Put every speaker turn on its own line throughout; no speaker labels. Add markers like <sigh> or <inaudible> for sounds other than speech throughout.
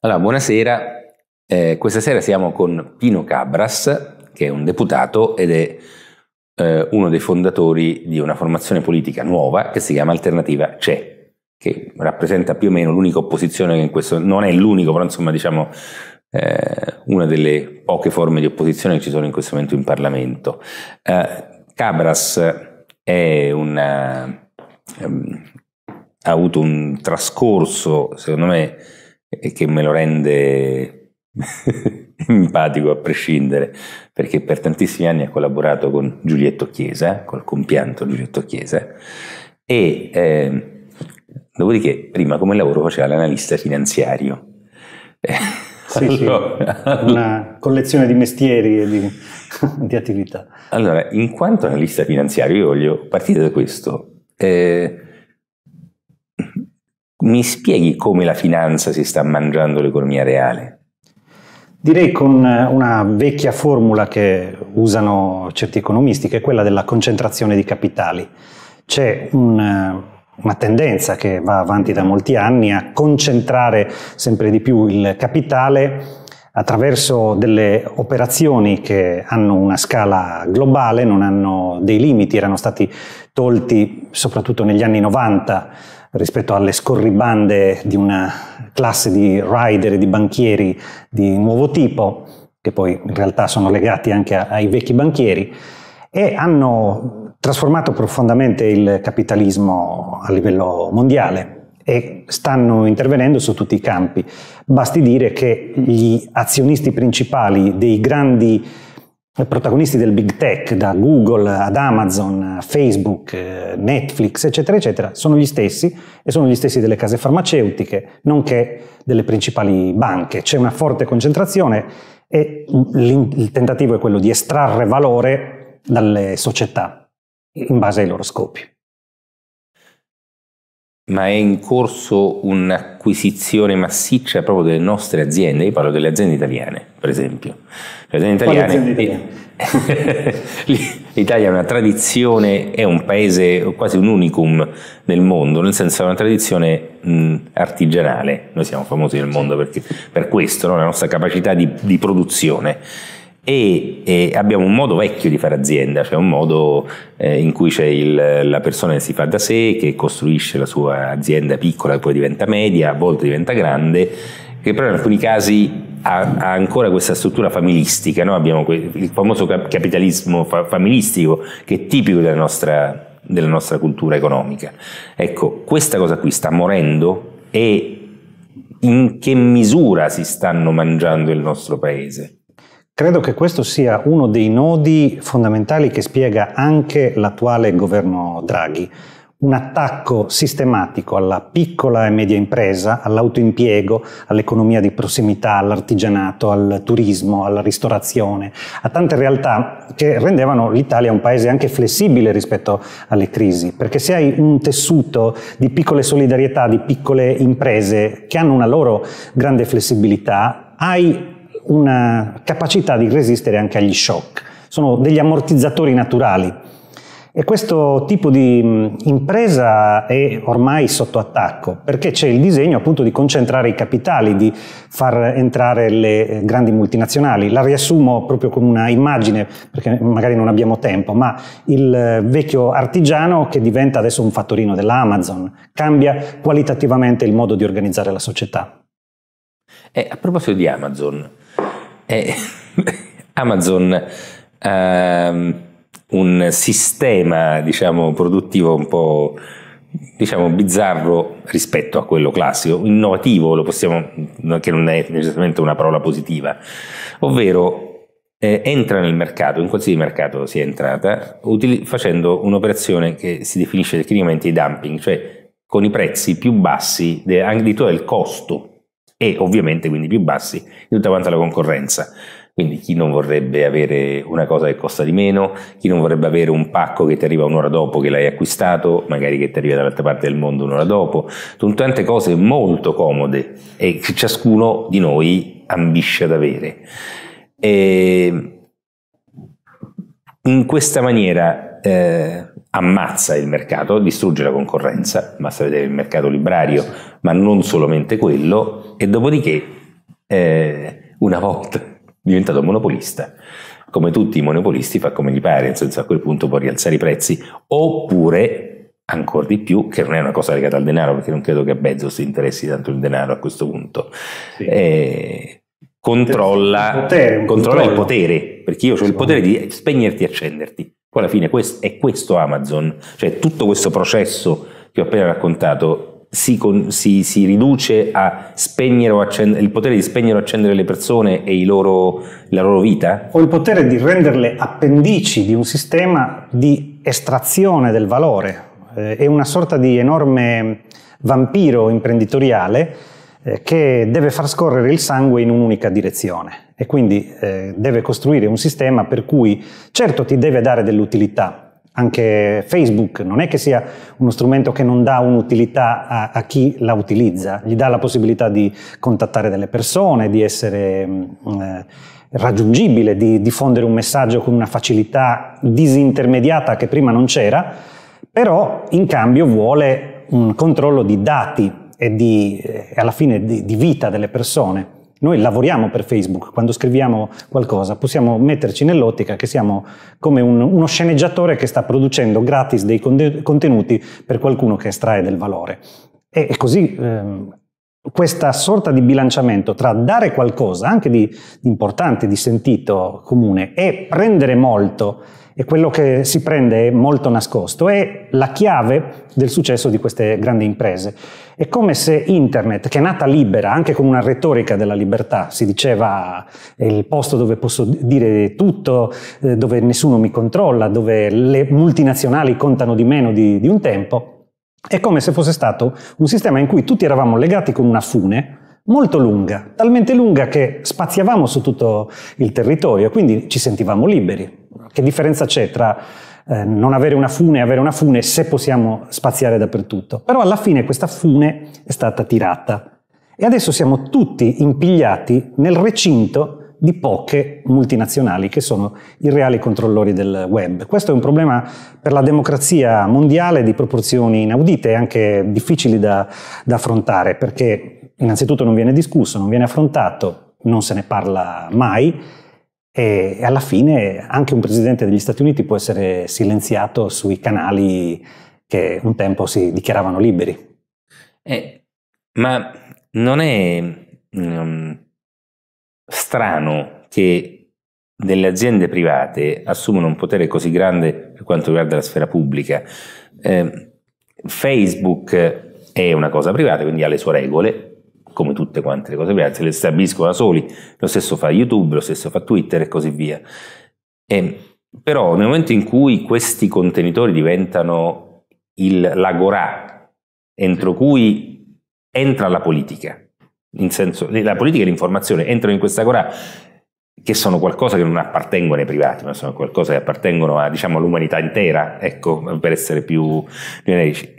Allora, buonasera. Eh, questa sera siamo con Pino Cabras, che è un deputato ed è eh, uno dei fondatori di una formazione politica nuova che si chiama Alternativa C'è, che rappresenta più o meno l'unica opposizione che in questo, non è l'unico, però insomma diciamo eh, una delle poche forme di opposizione che ci sono in questo momento in Parlamento. Eh, Cabras è una, um, ehm, ha avuto un trascorso, secondo me, e che me lo rende <laughs> empatico a prescindere, perché per tantissimi anni ha collaborato con Giulietto Chiesa, col compianto Giulietto Chiesa, e eh, dopodiché prima come lavoro faceva l'analista finanziario.
Eh, <laughs> sì, allora, sì, una collezione di mestieri e di, <laughs> di, attività.
Allora, in quanto analista finanziario, io voglio partire da questo. Eh, mi spieghi come la finanza si sta mangiando l'economia reale?
Direi con eh, una vecchia formula che usano certi economisti, che è quella della concentrazione di capitali. C'è un, eh, una tendenza che va avanti da molti anni a concentrare sempre di più il capitale attraverso delle operazioni che hanno una scala globale, non hanno dei limiti, erano stati tolti soprattutto negli anni 90 rispetto alle scorribande di una classe di rider e di banchieri di nuovo tipo, che poi in realtà sono legati anche ai vecchi banchieri, e hanno trasformato profondamente il capitalismo a livello mondiale e stanno intervenendo su tutti i campi. Basti dire che gli azionisti principali dei grandi eh, protagonisti del big tech, da Google ad Amazon, Facebook, eh, Netflix, eccetera, eccetera, sono gli stessi e sono gli stessi delle case farmaceutiche, nonché delle principali banche. C'è una forte concentrazione e il tentativo è quello di estrarre valore dalle società in base ai loro scopi
ma è in corso un'acquisizione massiccia proprio delle nostre aziende, io parlo delle aziende italiane per esempio. Le aziende italiane, <laughs> L'Italia è una tradizione, è un paese quasi un unicum nel mondo, nel senso è una tradizione mh, artigianale, noi siamo famosi nel mondo perché, per questo, no? la nostra capacità di, di produzione e, e, abbiamo un modo vecchio di fare azienda, cioè un modo eh, in cui c'è il, la persona che si fa da sé, che costruisce la sua azienda piccola e poi diventa media, a volte diventa grande, che però in alcuni casi ha, ha ancora questa struttura familistica, no? abbiamo que- il famoso cap- capitalismo fa- familistico che è tipico della nostra, della nostra cultura economica. Ecco, questa cosa qui sta morendo e in che misura si stanno mangiando il nostro paese?
Credo che questo sia uno dei nodi fondamentali che spiega anche l'attuale governo Draghi. Un attacco sistematico alla piccola e media impresa, all'autoimpiego, all'economia di prossimità, all'artigianato, al turismo, alla ristorazione, a tante realtà che rendevano l'Italia un paese anche flessibile rispetto alle crisi. Perché se hai un tessuto di piccole solidarietà, di piccole imprese che hanno una loro grande flessibilità, hai una capacità di resistere anche agli shock. Sono degli ammortizzatori naturali. E questo tipo di impresa è ormai sotto attacco, perché c'è il disegno appunto di concentrare i capitali, di far entrare le eh, grandi multinazionali. La riassumo proprio con una immagine, perché magari non abbiamo tempo, ma il eh, vecchio artigiano che diventa adesso un fattorino dell'Amazon, cambia qualitativamente il modo di organizzare la società.
Eh, a proposito di Amazon, è <laughs> Amazon ha ehm, un sistema diciamo, produttivo un po' diciamo bizzarro rispetto a quello classico, innovativo lo possiamo, che non è necessariamente una parola positiva, ovvero eh, entra nel mercato, in qualsiasi mercato si è entrata, utili- facendo un'operazione che si definisce tecnicamente i dumping, cioè con i prezzi più bassi de- del costo e ovviamente quindi più bassi di tutta quanta la concorrenza. Quindi chi non vorrebbe avere una cosa che costa di meno, chi non vorrebbe avere un pacco che ti arriva un'ora dopo che l'hai acquistato, magari che ti arriva dall'altra parte del mondo un'ora dopo, sono tante cose molto comode e che ciascuno di noi ambisce ad avere. E in questa maniera eh, ammazza il mercato, distrugge la concorrenza, basta vedere il mercato librario, ma non solamente quello, e dopodiché eh, una volta diventato monopolista, come tutti i monopolisti fa come gli pare, nel senso a quel punto può rialzare i prezzi, oppure ancora di più, che non è una cosa legata al denaro, perché non credo che a Bezos interessi tanto il denaro a questo punto. Sì. Eh, controlla, il potere, controlla il potere, perché io ho il potere di spegnerti e accenderti. Poi alla fine è questo Amazon, cioè tutto questo processo che ho appena raccontato si, con, si, si riduce a spegnere o accendere, il potere di spegnere o accendere le persone e loro, la loro vita?
O il potere di renderle appendici di un sistema di estrazione del valore. Eh, è una sorta di enorme vampiro imprenditoriale eh, che deve far scorrere il sangue in un'unica direzione e quindi eh, deve costruire un sistema per cui certo ti deve dare dell'utilità, anche Facebook non è che sia uno strumento che non dà un'utilità a, a, chi la utilizza, gli dà la possibilità di contattare delle persone, di essere mm, eh, raggiungibile, di diffondere un messaggio con una facilità disintermediata che prima non c'era, però in cambio vuole un controllo di dati e, di, e alla fine di, di vita delle persone. Noi lavoriamo per Facebook, quando scriviamo qualcosa possiamo metterci nell'ottica che siamo come un, uno sceneggiatore che sta producendo gratis dei contenuti per qualcuno che estrae del valore. E, e così ehm, questa sorta di bilanciamento tra dare qualcosa, anche di, di importante, di sentito comune, e prendere molto e quello che si prende molto nascosto è la chiave del successo di queste grandi imprese. È come se Internet, che è nata libera, anche con una retorica della libertà, si diceva è il posto dove posso dire tutto, eh, dove nessuno mi controlla, dove le multinazionali contano di meno di, di un tempo, è come se fosse stato un sistema in cui tutti eravamo legati con una fune, molto lunga, talmente lunga che spaziavamo su tutto il territorio, quindi ci sentivamo liberi che differenza c'è tra eh, non avere una fune e avere una fune se possiamo spaziare dappertutto? Però alla fine questa fune è stata tirata e adesso siamo tutti impigliati nel recinto di poche multinazionali che sono i reali controllori del web. Questo è un problema per la democrazia mondiale di proporzioni inaudite e anche difficili da, da affrontare perché innanzitutto non viene discusso, non viene affrontato, non se ne parla mai e alla fine anche un presidente degli Stati Uniti può essere silenziato sui canali che un tempo si dichiaravano liberi. Eh,
ma non è um, strano che delle aziende private assumano un potere così grande per quanto riguarda la sfera pubblica. Eh, Facebook è una cosa privata, quindi ha le sue regole, come tutte quante le cose private, le stabiliscono da soli, lo stesso fa YouTube, lo stesso fa Twitter e così via. E, però nel momento in cui questi contenitori diventano il, l'agorà entro cui entra la politica, in senso, la politica e l'informazione entrano in questa agorà che sono qualcosa che non appartengono ai privati, ma sono qualcosa che appartengono a, diciamo, all'umanità intera, ecco, per essere più generici,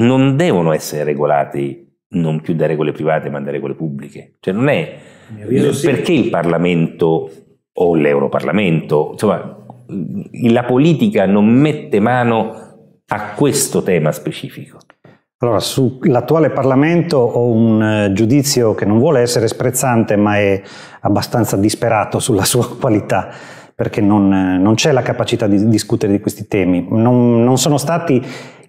non devono essere regolati non più da regole private ma da regole pubbliche. Cioè non è perché sì. il Parlamento o l'Europarlamento, insomma la politica non mette mano a questo tema specifico.
Allora, sull'attuale Parlamento ho un eh, giudizio che non vuole essere sprezzante, ma è abbastanza disperato sulla sua <laughs> qualità perché non, eh, non c'è la capacità di discutere di questi temi. non, non sono stati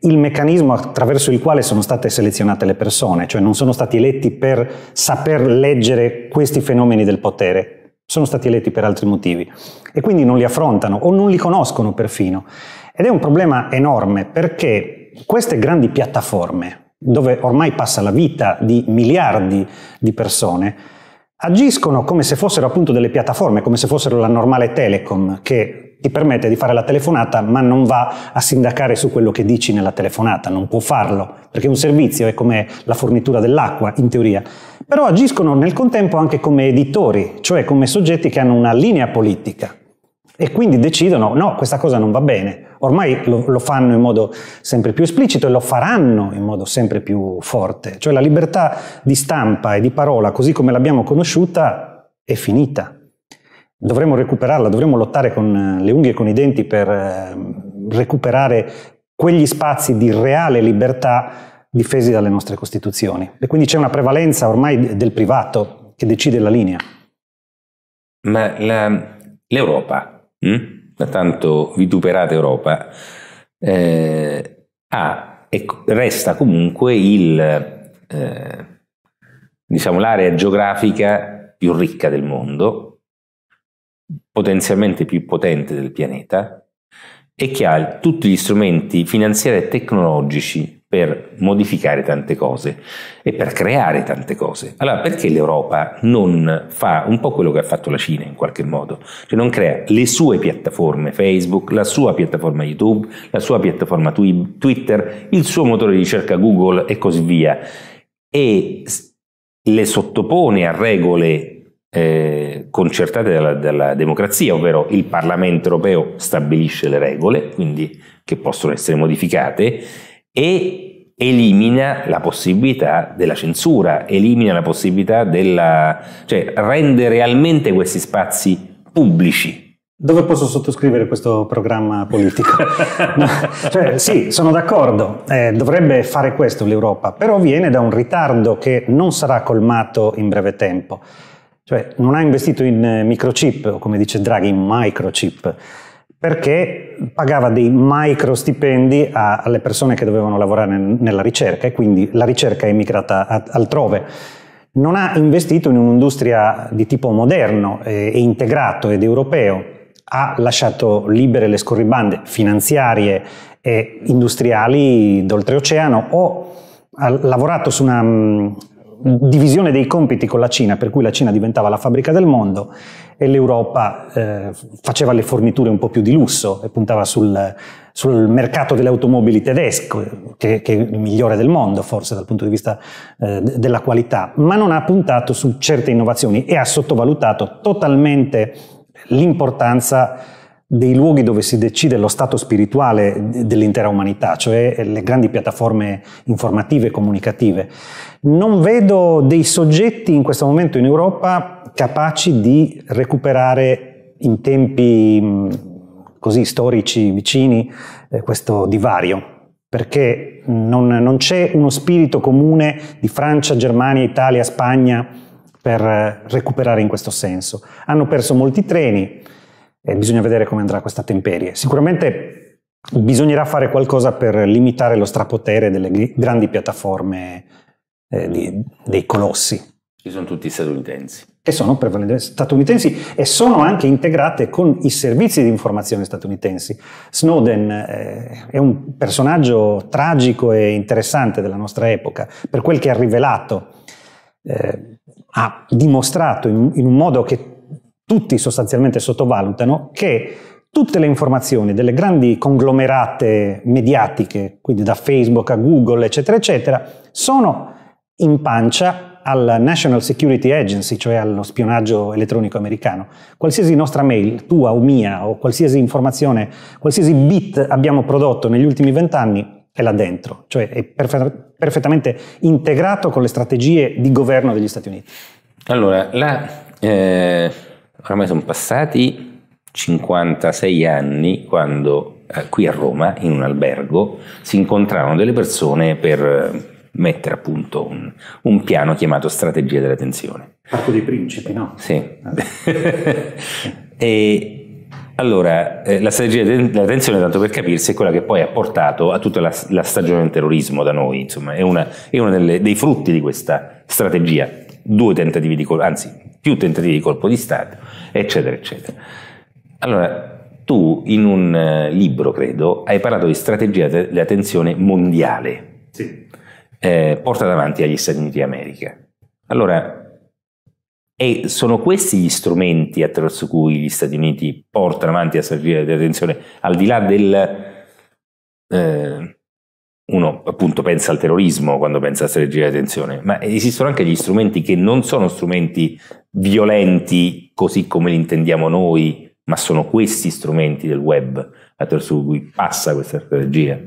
il meccanismo attraverso il quale sono state selezionate le persone, cioè non sono stati eletti per saper leggere questi fenomeni del potere, sono stati eletti per altri motivi e quindi non li affrontano o non li conoscono perfino. Ed è un problema enorme perché queste grandi piattaforme, dove ormai passa la vita di miliardi di persone, agiscono come se fossero appunto delle piattaforme, come se fossero la normale telecom che ti permette di fare la telefonata ma non va a sindacare su quello che dici nella telefonata, non può farlo, perché un servizio è come la fornitura dell'acqua, in teoria. Però agiscono nel contempo anche come editori, cioè come soggetti che hanno una linea politica e quindi decidono no, questa cosa non va bene. Ormai lo, lo, fanno in modo sempre più esplicito e lo faranno in modo sempre più forte. Cioè la libertà di stampa e di parola, così come l'abbiamo conosciuta, è finita dovremmo recuperarla, dovremmo lottare con eh, le unghie e con i denti per ehm, recuperare quegli spazi di reale libertà difesi dalle nostre Costituzioni. E quindi c'è una prevalenza ormai del privato che decide la linea. Ma la, l'Europa,
hm? la tanto vituperata Europa, eh, ha e resta comunque il, eh, diciamo, l'area geografica più ricca del mondo, potenzialmente più potente del pianeta e che ha tutti gli strumenti finanziari e tecnologici per modificare tante cose e per creare tante cose. Allora perché l'Europa non fa un po' quello che ha fatto la Cina in qualche modo? Cioè non crea le sue piattaforme Facebook, la sua piattaforma YouTube, la sua piattaforma Twitter, il suo motore di ricerca Google e così via e le sottopone a regole eh, concertate dalla, dalla, democrazia, ovvero il Parlamento europeo stabilisce le regole, quindi che possono essere modificate, e elimina la possibilità della censura, elimina la possibilità della... cioè rende realmente questi spazi pubblici.
Dove posso sottoscrivere questo programma politico? <laughs> cioè, sì, sono d'accordo, eh, dovrebbe fare questo l'Europa, però viene da un ritardo che non sarà colmato in breve tempo. Cioè non ha investito in eh, microchip, o come dice Draghi, in microchip, perché pagava dei micro stipendi a, alle persone che dovevano lavorare nella ricerca e quindi la ricerca è emigrata a, altrove. Non ha investito in un'industria di tipo moderno e, eh, e integrato ed europeo ha lasciato libere le scorribande finanziarie e industriali d'oltreoceano o ha lavorato su una mm, divisione dei compiti con la Cina, per cui la Cina diventava la fabbrica del mondo e l'Europa eh, faceva le forniture un po' più di lusso e puntava sul, sul mercato delle automobili tedesco, che, che, è il migliore del mondo forse dal punto di vista eh, della qualità, ma non ha puntato su certe innovazioni e ha sottovalutato totalmente l'importanza dei luoghi dove si decide lo stato spirituale dell'intera umanità, cioè le grandi piattaforme informative e comunicative. Non vedo dei soggetti in questo momento in Europa capaci di recuperare in tempi mm, così storici vicini eh, questo divario, perché non, non c'è uno spirito comune di Francia, Germania, Italia, Spagna per eh, recuperare in questo senso. Hanno perso molti treni e bisogna vedere come andrà questa temperie. Sicuramente bisognerà fare qualcosa per limitare lo strapotere delle grandi piattaforme eh, di, dei colossi. E sono tutti statunitensi. E sono prevalentemente statunitensi e sono anche integrate con i servizi di informazione statunitensi. Snowden eh, è un personaggio tragico e interessante della nostra epoca, per quel che ha rivelato. Eh, ha dimostrato in, in un modo che tutti sostanzialmente sottovalutano che tutte le informazioni delle grandi conglomerate mediatiche, quindi da Facebook a Google, eccetera, eccetera, sono in pancia alla National Security Agency, cioè allo spionaggio elettronico americano. Qualsiasi nostra mail, tua o mia, o qualsiasi informazione, qualsiasi bit abbiamo prodotto negli ultimi vent'anni, è là dentro, cioè è perfettamente integrato con le strategie di governo degli Stati Uniti.
Allora, la, eh, oramai sono passati 56 anni quando eh, qui a Roma, in un albergo, si incontrarono delle persone per mettere a punto un, un piano chiamato strategia della tensione.
Parco dei principi, no?
Sì. e, allora, eh, la strategia della tensione, tanto per capirsi, è quella che poi ha portato a tutta la, la stagione del terrorismo da noi, insomma, è uno dei frutti di questa strategia, due tentativi di colpo, anzi, più tentativi di colpo di Stato, eccetera, eccetera. Allora, tu in un eh, libro, credo, hai parlato di strategia della tensione mondiale. Sì eh, porta davanti agli Stati Uniti d'America. Allora, e sono questi gli strumenti attraverso cui gli Stati Uniti portano avanti a di detenzione, al di là del... Eh, uno appunto pensa al terrorismo quando pensa alla strategia di detenzione, ma esistono anche gli strumenti che non sono strumenti violenti così come li intendiamo noi, ma sono questi strumenti del web attraverso cui passa questa strategia.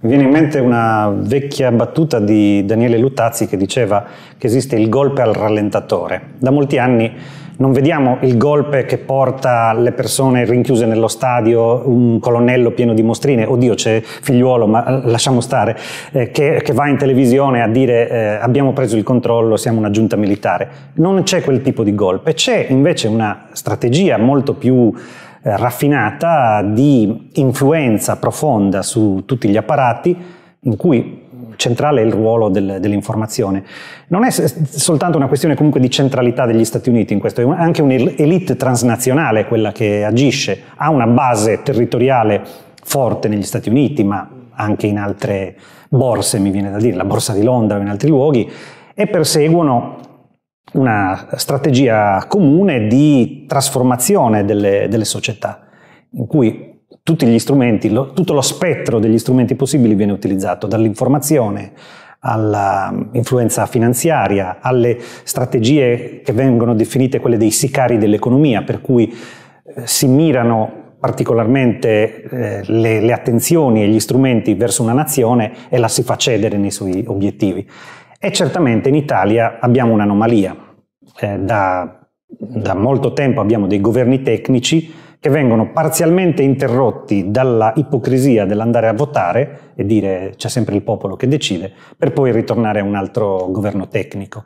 Mi viene in mente una vecchia battuta di Daniele Luttazzi che diceva che esiste il golpe al rallentatore. Da molti anni non vediamo il golpe che porta le persone rinchiuse nello stadio, un colonnello pieno di mostrine, oddio c'è figliuolo, ma eh, lasciamo stare, eh, che, che, va in televisione a dire eh, abbiamo preso il controllo, siamo una giunta militare. Non c'è quel tipo di golpe, c'è invece una strategia molto più eh, raffinata di influenza profonda su tutti gli apparati in cui centrale è il ruolo del, dell'informazione. Non è soltanto una questione comunque di centralità degli Stati Uniti in questo, è anche un'elite transnazionale quella che agisce, ha una base territoriale forte negli Stati Uniti, ma anche in altre borse, mi viene da dire, la borsa di Londra o in altri luoghi, e perseguono una strategia comune di trasformazione delle, delle società, in cui tutti gli strumenti, lo, tutto lo spettro degli strumenti possibili viene utilizzato, dall'informazione all'influenza mm, finanziaria, alle strategie che vengono definite quelle dei sicari dell'economia, per cui eh, si mirano particolarmente eh, le, le, attenzioni e gli strumenti verso una nazione e la si fa cedere nei suoi obiettivi. E certamente in Italia abbiamo un'anomalia. Eh, da da molto tempo abbiamo dei governi tecnici che vengono parzialmente interrotti dalla ipocrisia dell'andare a votare e dire c'è sempre il popolo che decide, per poi ritornare a un altro governo tecnico.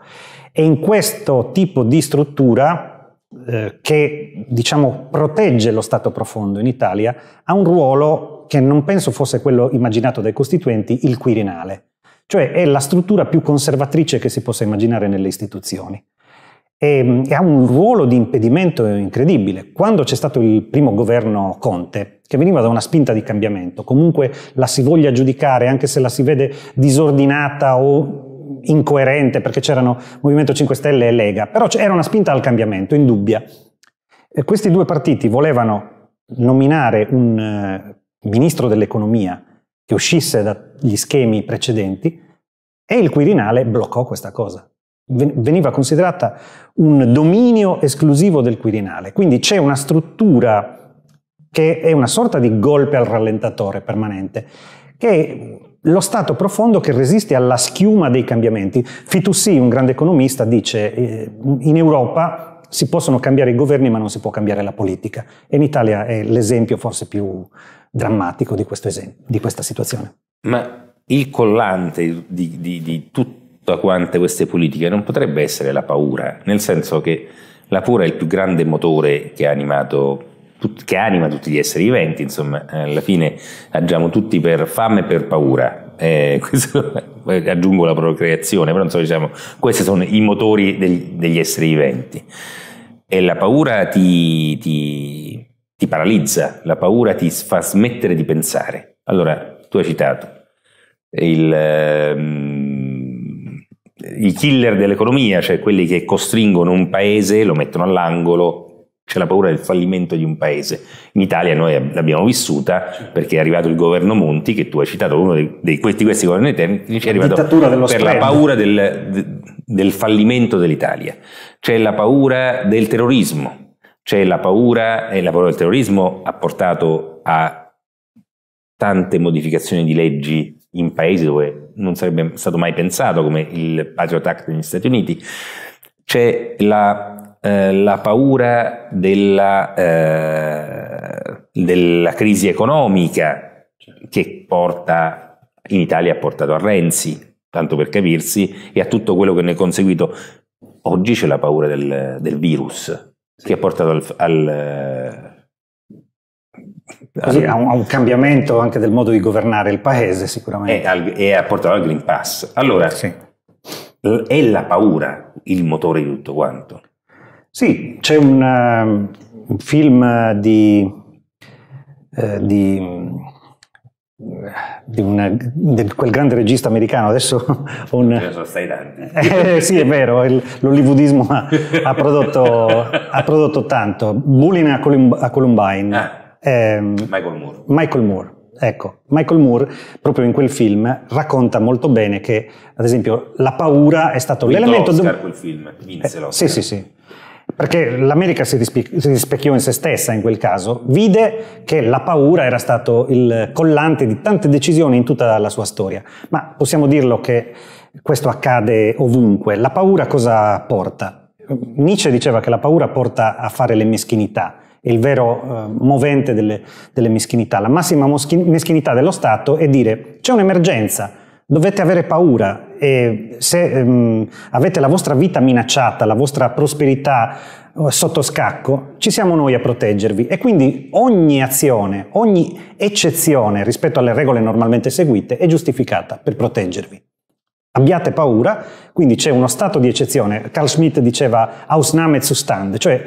E in questo tipo di struttura eh, che diciamo protegge lo Stato profondo in Italia ha un ruolo che non penso fosse quello immaginato dai costituenti, il Quirinale. Cioè è la struttura più conservatrice che si possa immaginare nelle istituzioni e, mm, e ha un ruolo di impedimento incredibile. Quando c'è stato il primo governo Conte, che veniva da una spinta di cambiamento, comunque la si voglia giudicare, anche se la si vede disordinata o incoerente perché c'erano Movimento 5 Stelle e Lega, però era una spinta al cambiamento, indubbia. E questi due partiti volevano nominare un eh, ministro dell'economia che uscisse dagli schemi precedenti e il Quirinale bloccò questa cosa veniva considerata un dominio esclusivo del Quirinale. Quindi c'è una struttura che è una sorta di golpe al rallentatore permanente, che è lo stato profondo che resiste alla schiuma dei cambiamenti. Fitoussi, un grande economista, dice eh, in Europa si possono cambiare i governi ma non si può cambiare la politica. E in Italia è l'esempio forse più drammatico di, esempio, di questa situazione.
Ma il collante di, di, di tutto tutta quante queste politiche non potrebbe essere la paura, nel senso che la paura è il più grande motore che ha animato che anima tutti gli esseri viventi, insomma, alla fine agiamo tutti per fame e per paura. Eh, <laughs> questo, aggiungo la procreazione, però insomma, diciamo, questi sono i motori degli, degli esseri viventi. E la paura ti, ti, ti paralizza, la paura ti fa smettere di pensare. Allora, tu hai citato il. Um, i killer dell'economia, cioè quelli che costringono un paese, lo mettono all'angolo, c'è la paura del fallimento di un paese. In Italia noi l'abbiamo vissuta perché è arrivato il governo Monti, che tu hai citato, uno di, questi, questi governi tecnici, è arrivato per spread. la paura del, del fallimento dell'Italia. C'è la paura del terrorismo, c'è la paura, e la paura del terrorismo ha portato a tante modificazioni di leggi in paesi dove non sarebbe stato mai pensato come il Patriot Act negli Stati Uniti, c'è la, eh, la paura della, eh, della, crisi economica che porta in Italia ha portato a Renzi, tanto per capirsi, e a tutto quello che ne è conseguito. Oggi c'è la paura del, del virus che ha portato al, al,
Così, a, un, un, cambiamento anche del modo di governare il paese sicuramente.
E, ha portato al Green Pass. Allora, sì. è la paura il motore di tutto quanto?
Sì, c'è un, ehm, un film di, eh, di, di una, quel grande regista americano, adesso <laughs> un... Adesso stai Eh, sì, è vero, il, l'hollywoodismo ha, ha, prodotto, ha, prodotto, tanto. Bullying a, Colum, a Columbine. Ah Ehm, Michael Moore. Michael Moore. Ecco, Michael Moore proprio in quel film racconta molto bene che, ad esempio, la paura è stato Vinto l'elemento... Oscar,
do... quel film, vinse eh, l'Oscar. Sì,
sì, sì. Perché l'America si, rispe- si rispecchiò in se stessa in quel caso, vide che la paura era stato il collante di tante decisioni in tutta la sua storia. Ma possiamo dirlo che questo accade ovunque. La paura cosa porta? Nietzsche diceva che la paura porta a fare le meschinità, è il vero eh, movente delle, delle, meschinità. La massima meschinità dello Stato è dire c'è un'emergenza, dovete avere paura e se ehm, avete la vostra vita minacciata, la vostra prosperità eh, sotto scacco, ci siamo noi a proteggervi e quindi ogni azione, ogni eccezione rispetto alle regole normalmente seguite è giustificata per proteggervi. Abbiate paura, quindi c'è uno stato di eccezione. Carl Schmitt diceva Ausnahme zu Stand, cioè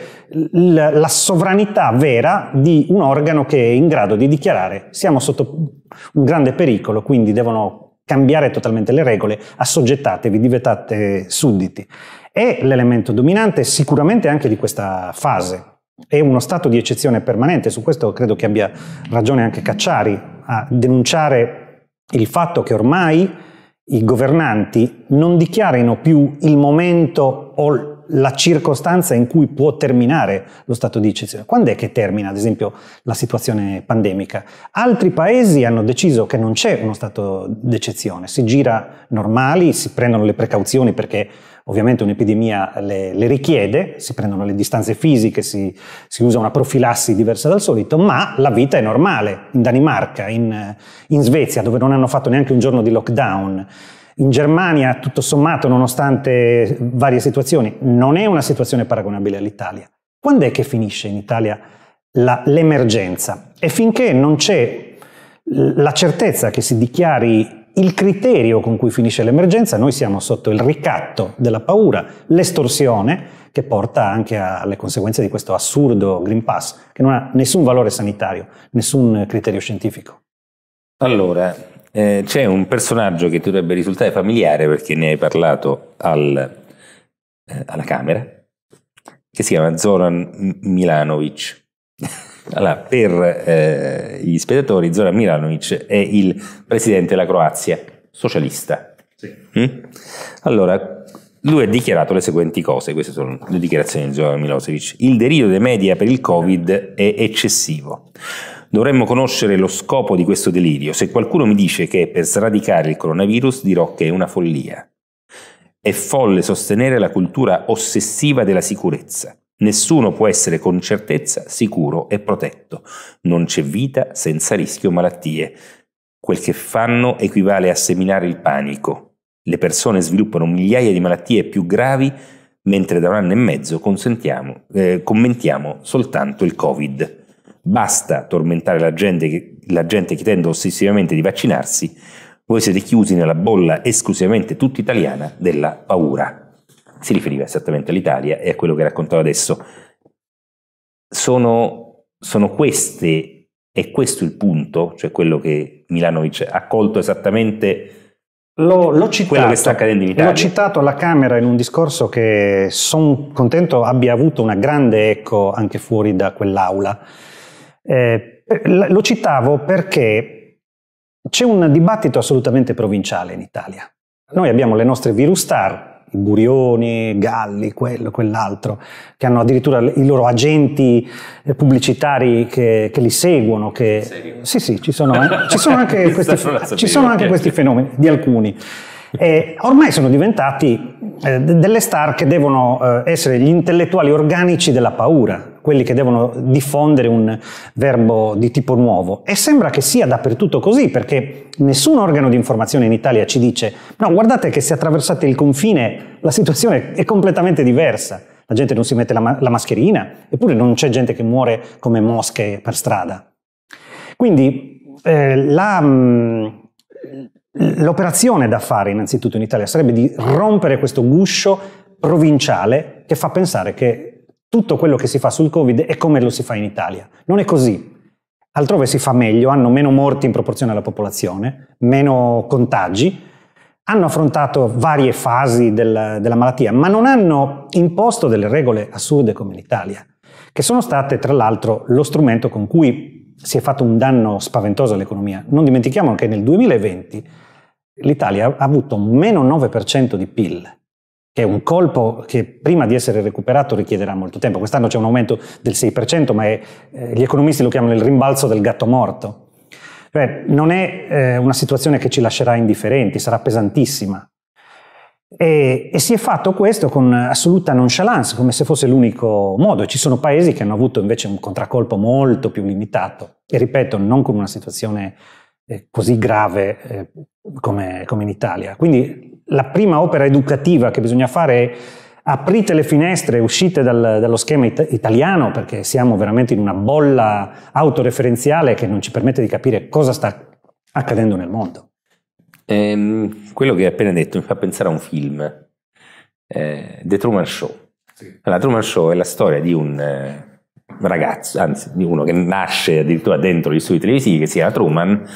la sovranità vera di un organo che è in grado di dichiarare siamo sotto un grande pericolo, quindi devono cambiare totalmente le regole, assoggettatevi, diventate sudditi. È l'elemento dominante sicuramente anche di questa fase. È uno stato di eccezione permanente, su questo credo che abbia ragione anche Cacciari a denunciare il fatto che ormai i governanti non dichiarino più il momento o la circostanza in cui può terminare lo stato di eccezione. Quando è che termina, ad esempio, la situazione pandemica? Altri paesi hanno deciso che non c'è uno stato d'eccezione, si gira normali, si prendono le precauzioni perché ovviamente un'epidemia le, le richiede, si prendono le distanze fisiche, si, si, usa una profilassi diversa dal solito, ma la vita è normale in Danimarca, in, in Svezia, dove non hanno fatto neanche un giorno di lockdown. In Germania, tutto sommato, nonostante varie situazioni, non è una situazione paragonabile all'Italia. Quando è che finisce in Italia la, l'emergenza? E finché non c'è la certezza che si dichiari il criterio con cui finisce l'emergenza, noi siamo sotto il ricatto della paura, l'estorsione che porta anche alle conseguenze di questo assurdo Green Pass, che non ha nessun valore sanitario, nessun criterio scientifico.
Allora, eh, c'è un personaggio che ti dovrebbe risultare familiare perché ne hai parlato al, eh, alla Camera, che si chiama Zoran Milanovic. <laughs> Allora, per eh, gli spettatori, Zoran Milanovic è il presidente della Croazia, socialista. Sì. Mm? Allora, lui ha dichiarato le seguenti cose, queste sono le dichiarazioni di Zoran Milanovic. Il delirio dei media per il Covid è eccessivo. Dovremmo conoscere lo scopo di questo delirio. Se qualcuno mi dice che è per sradicare il coronavirus, dirò che è una follia. È folle sostenere la cultura ossessiva della sicurezza. Nessuno può essere con certezza sicuro e protetto. Non c'è vita senza rischio malattie. Quel che fanno equivale a seminare il panico. Le persone sviluppano migliaia di malattie più gravi mentre da un anno e mezzo eh, commentiamo soltanto il Covid. Basta tormentare la gente, che, la gente che ossessivamente di vaccinarsi, voi siete chiusi nella bolla esclusivamente tutta italiana della paura si riferiva esattamente all'Italia e a quello che raccontava adesso. Sono, sono queste, è questo il punto, cioè quello che Milanovic ha colto esattamente L'ho, l'ho, citato, l'ho, citato,
alla Camera in un discorso che sono contento abbia avuto una grande eco anche fuori da quell'aula. Eh, lo citavo perché c'è un dibattito assolutamente provinciale in Italia. Noi abbiamo le nostre virus star Burioni, Galli, quello, quell'altro, che hanno addirittura i loro agenti eh, pubblicitari che, che li seguono. Che, sì, sì, ci sono, ci sono anche, <laughs> questi, ci sono anche questi fenomeni di alcuni. E ormai sono diventati eh, delle star che devono eh, essere gli intellettuali organici della paura quelli che devono diffondere un verbo di tipo nuovo. E sembra che sia dappertutto così, perché nessun organo di informazione in Italia ci dice no, guardate che se attraversate il confine la situazione è completamente diversa. La gente non si mette la, ma- la mascherina, eppure non c'è gente che muore come mosche per strada. Quindi eh, la... Mh, L'operazione da fare innanzitutto in Italia sarebbe di rompere questo guscio provinciale che fa pensare che tutto quello che si fa sul Covid è come lo si fa in Italia. Non è così. Altrove si fa meglio, hanno meno morti in proporzione alla popolazione, meno contagi, hanno affrontato varie fasi del, della malattia, ma non hanno imposto delle regole assurde come in Italia, che sono state tra l'altro lo strumento con cui si è fatto un danno spaventoso all'economia. Non dimentichiamo che nel 2020 l'Italia ha avuto meno 9% di PIL è un colpo che prima di essere recuperato richiederà molto tempo. Quest'anno c'è un aumento del 6%, ma è, eh, gli economisti lo chiamano il rimbalzo del gatto morto. Cioè, non è eh, una situazione che ci lascerà indifferenti, sarà pesantissima. E, e, si è fatto questo con assoluta nonchalance, come se fosse l'unico modo. Ci sono paesi che hanno avuto invece un contraccolpo molto più limitato e ripeto, non con una situazione eh, così grave eh, come, come in Italia. Quindi la prima opera educativa che bisogna fare è aprite le finestre, uscite dal, dallo schema it- italiano, perché siamo veramente in una bolla autoreferenziale che non ci permette di capire cosa sta accadendo nel mondo.
Ehm, quello che hai appena detto mi fa pensare a un film, eh, The Truman Show. Sì. La Truman Show è la storia di un eh, ragazzo, anzi di uno che nasce addirittura dentro gli studi televisivi, che si chiama Truman,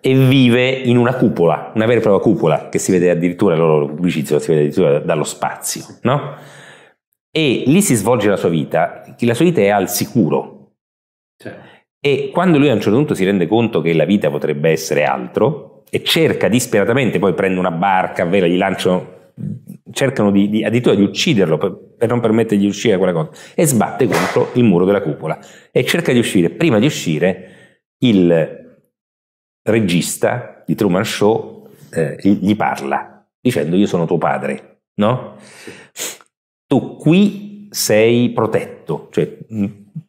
e vive in una cupola, una vera e propria cupola che si vede addirittura, loro lo pubblicizzano, si vede addirittura dallo spazio, no? E lì si svolge la sua vita, la sua vita è al sicuro. Certo. E quando lui a un certo punto si rende conto che la vita potrebbe essere altro e cerca disperatamente, poi prende una barca, a vela, gli lanciano cercano di, di, addirittura di ucciderlo per, per, non permettergli di uscire da quella cosa e sbatte contro il muro della cupola e cerca di uscire. Prima di uscire, il regista di Truman Show eh, gli parla dicendo io sono tuo padre, no? Tu qui sei protetto, cioè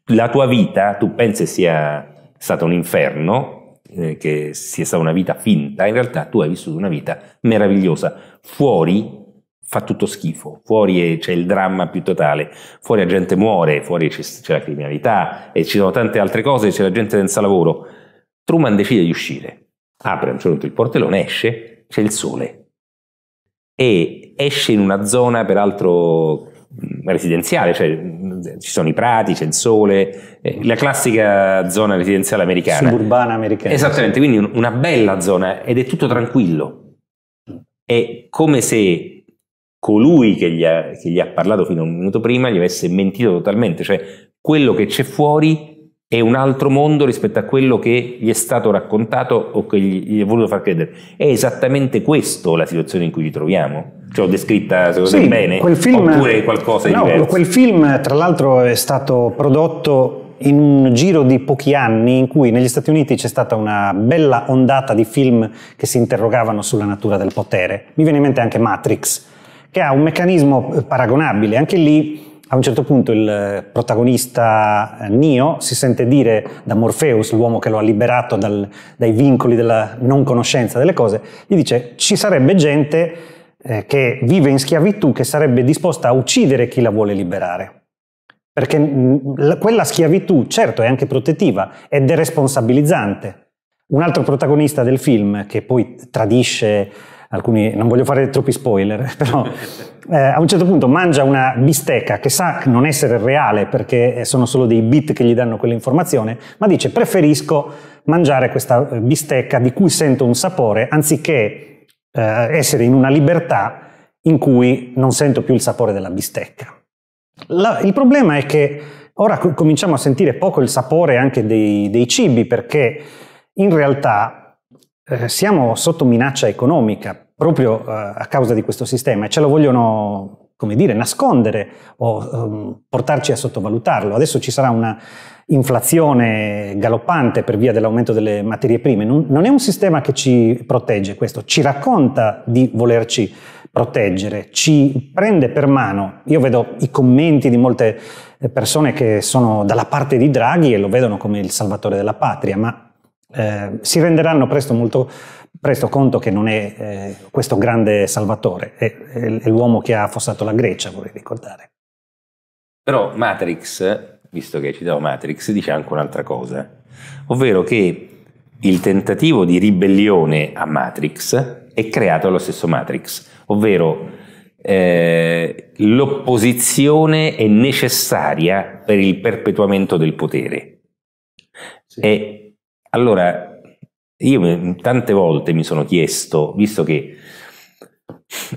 la tua vita tu pensi sia stata un inferno, eh, che sia stata una vita finta, in realtà tu hai vissuto una vita meravigliosa. Fuori fa tutto schifo, fuori c'è il dramma più totale, fuori la gente muore, fuori c'è, c'è la criminalità e ci sono tante altre cose, c'è la gente senza lavoro Truman decide di uscire, apre a un certo punto il portellone, esce, c'è il sole e esce in una zona peraltro mm, residenziale, cioè mm, ci sono i prati, c'è il sole, eh, la classica zona residenziale americana. Suburbana
americana. Esattamente,
quindi una bella zona ed è tutto tranquillo. È come se colui che gli, ha, che gli ha parlato fino a un minuto prima gli avesse mentito totalmente, cioè quello che c'è fuori è un altro mondo rispetto a quello che gli è stato raccontato o che gli è voluto far credere. È esattamente questa la situazione in cui ci troviamo? Cioè, ho descritta secondo sì, te bene? Quel film, oppure qualcosa di no, diverso? Quel
film, tra l'altro, è stato prodotto in un giro di pochi anni in cui negli Stati Uniti c'è stata una bella ondata di film che si interrogavano sulla natura del potere. Mi viene in mente anche Matrix, che ha un meccanismo paragonabile. Anche lì a un certo punto il protagonista eh, Nio si sente dire da Morpheus, l'uomo che lo ha liberato dal, dai vincoli della non conoscenza delle cose, gli dice ci sarebbe gente eh, che vive in schiavitù che sarebbe disposta a uccidere chi la vuole liberare. Perché mh, mm, quella schiavitù, certo, è anche protettiva, è deresponsabilizzante. Un altro protagonista del film, che poi tradisce alcuni, non voglio fare troppi spoiler, <laughs> però eh, a un certo punto mangia una bistecca che sa non essere reale perché sono solo dei bit che gli danno quell'informazione, ma dice preferisco mangiare questa eh, bistecca di cui sento un sapore anziché eh, essere in una libertà in cui non sento più il sapore della bistecca. La, il problema è che ora cominciamo a sentire poco il sapore anche dei, dei cibi perché in realtà eh, siamo sotto minaccia economica proprio eh, a causa di questo sistema e ce lo vogliono, come dire, nascondere o ehm, portarci a sottovalutarlo. Adesso ci sarà una inflazione galoppante per via dell'aumento delle materie prime. Non, non è un sistema che ci protegge questo, ci racconta di volerci proteggere, ci prende per mano. Io vedo i commenti di molte eh, persone che sono dalla parte di Draghi e lo vedono come il salvatore della patria, ma eh, si renderanno presto, molto, presto conto che non è eh, questo grande salvatore, è, è, l'uomo che ha affossato la Grecia, vorrei ricordare.
Però Matrix, visto che ci citato Matrix, dice anche un'altra cosa, ovvero che il tentativo di ribellione a Matrix è creato allo stesso Matrix, ovvero eh, l'opposizione è necessaria per il perpetuamento del potere. Sì. È allora, io tante volte mi sono chiesto, visto che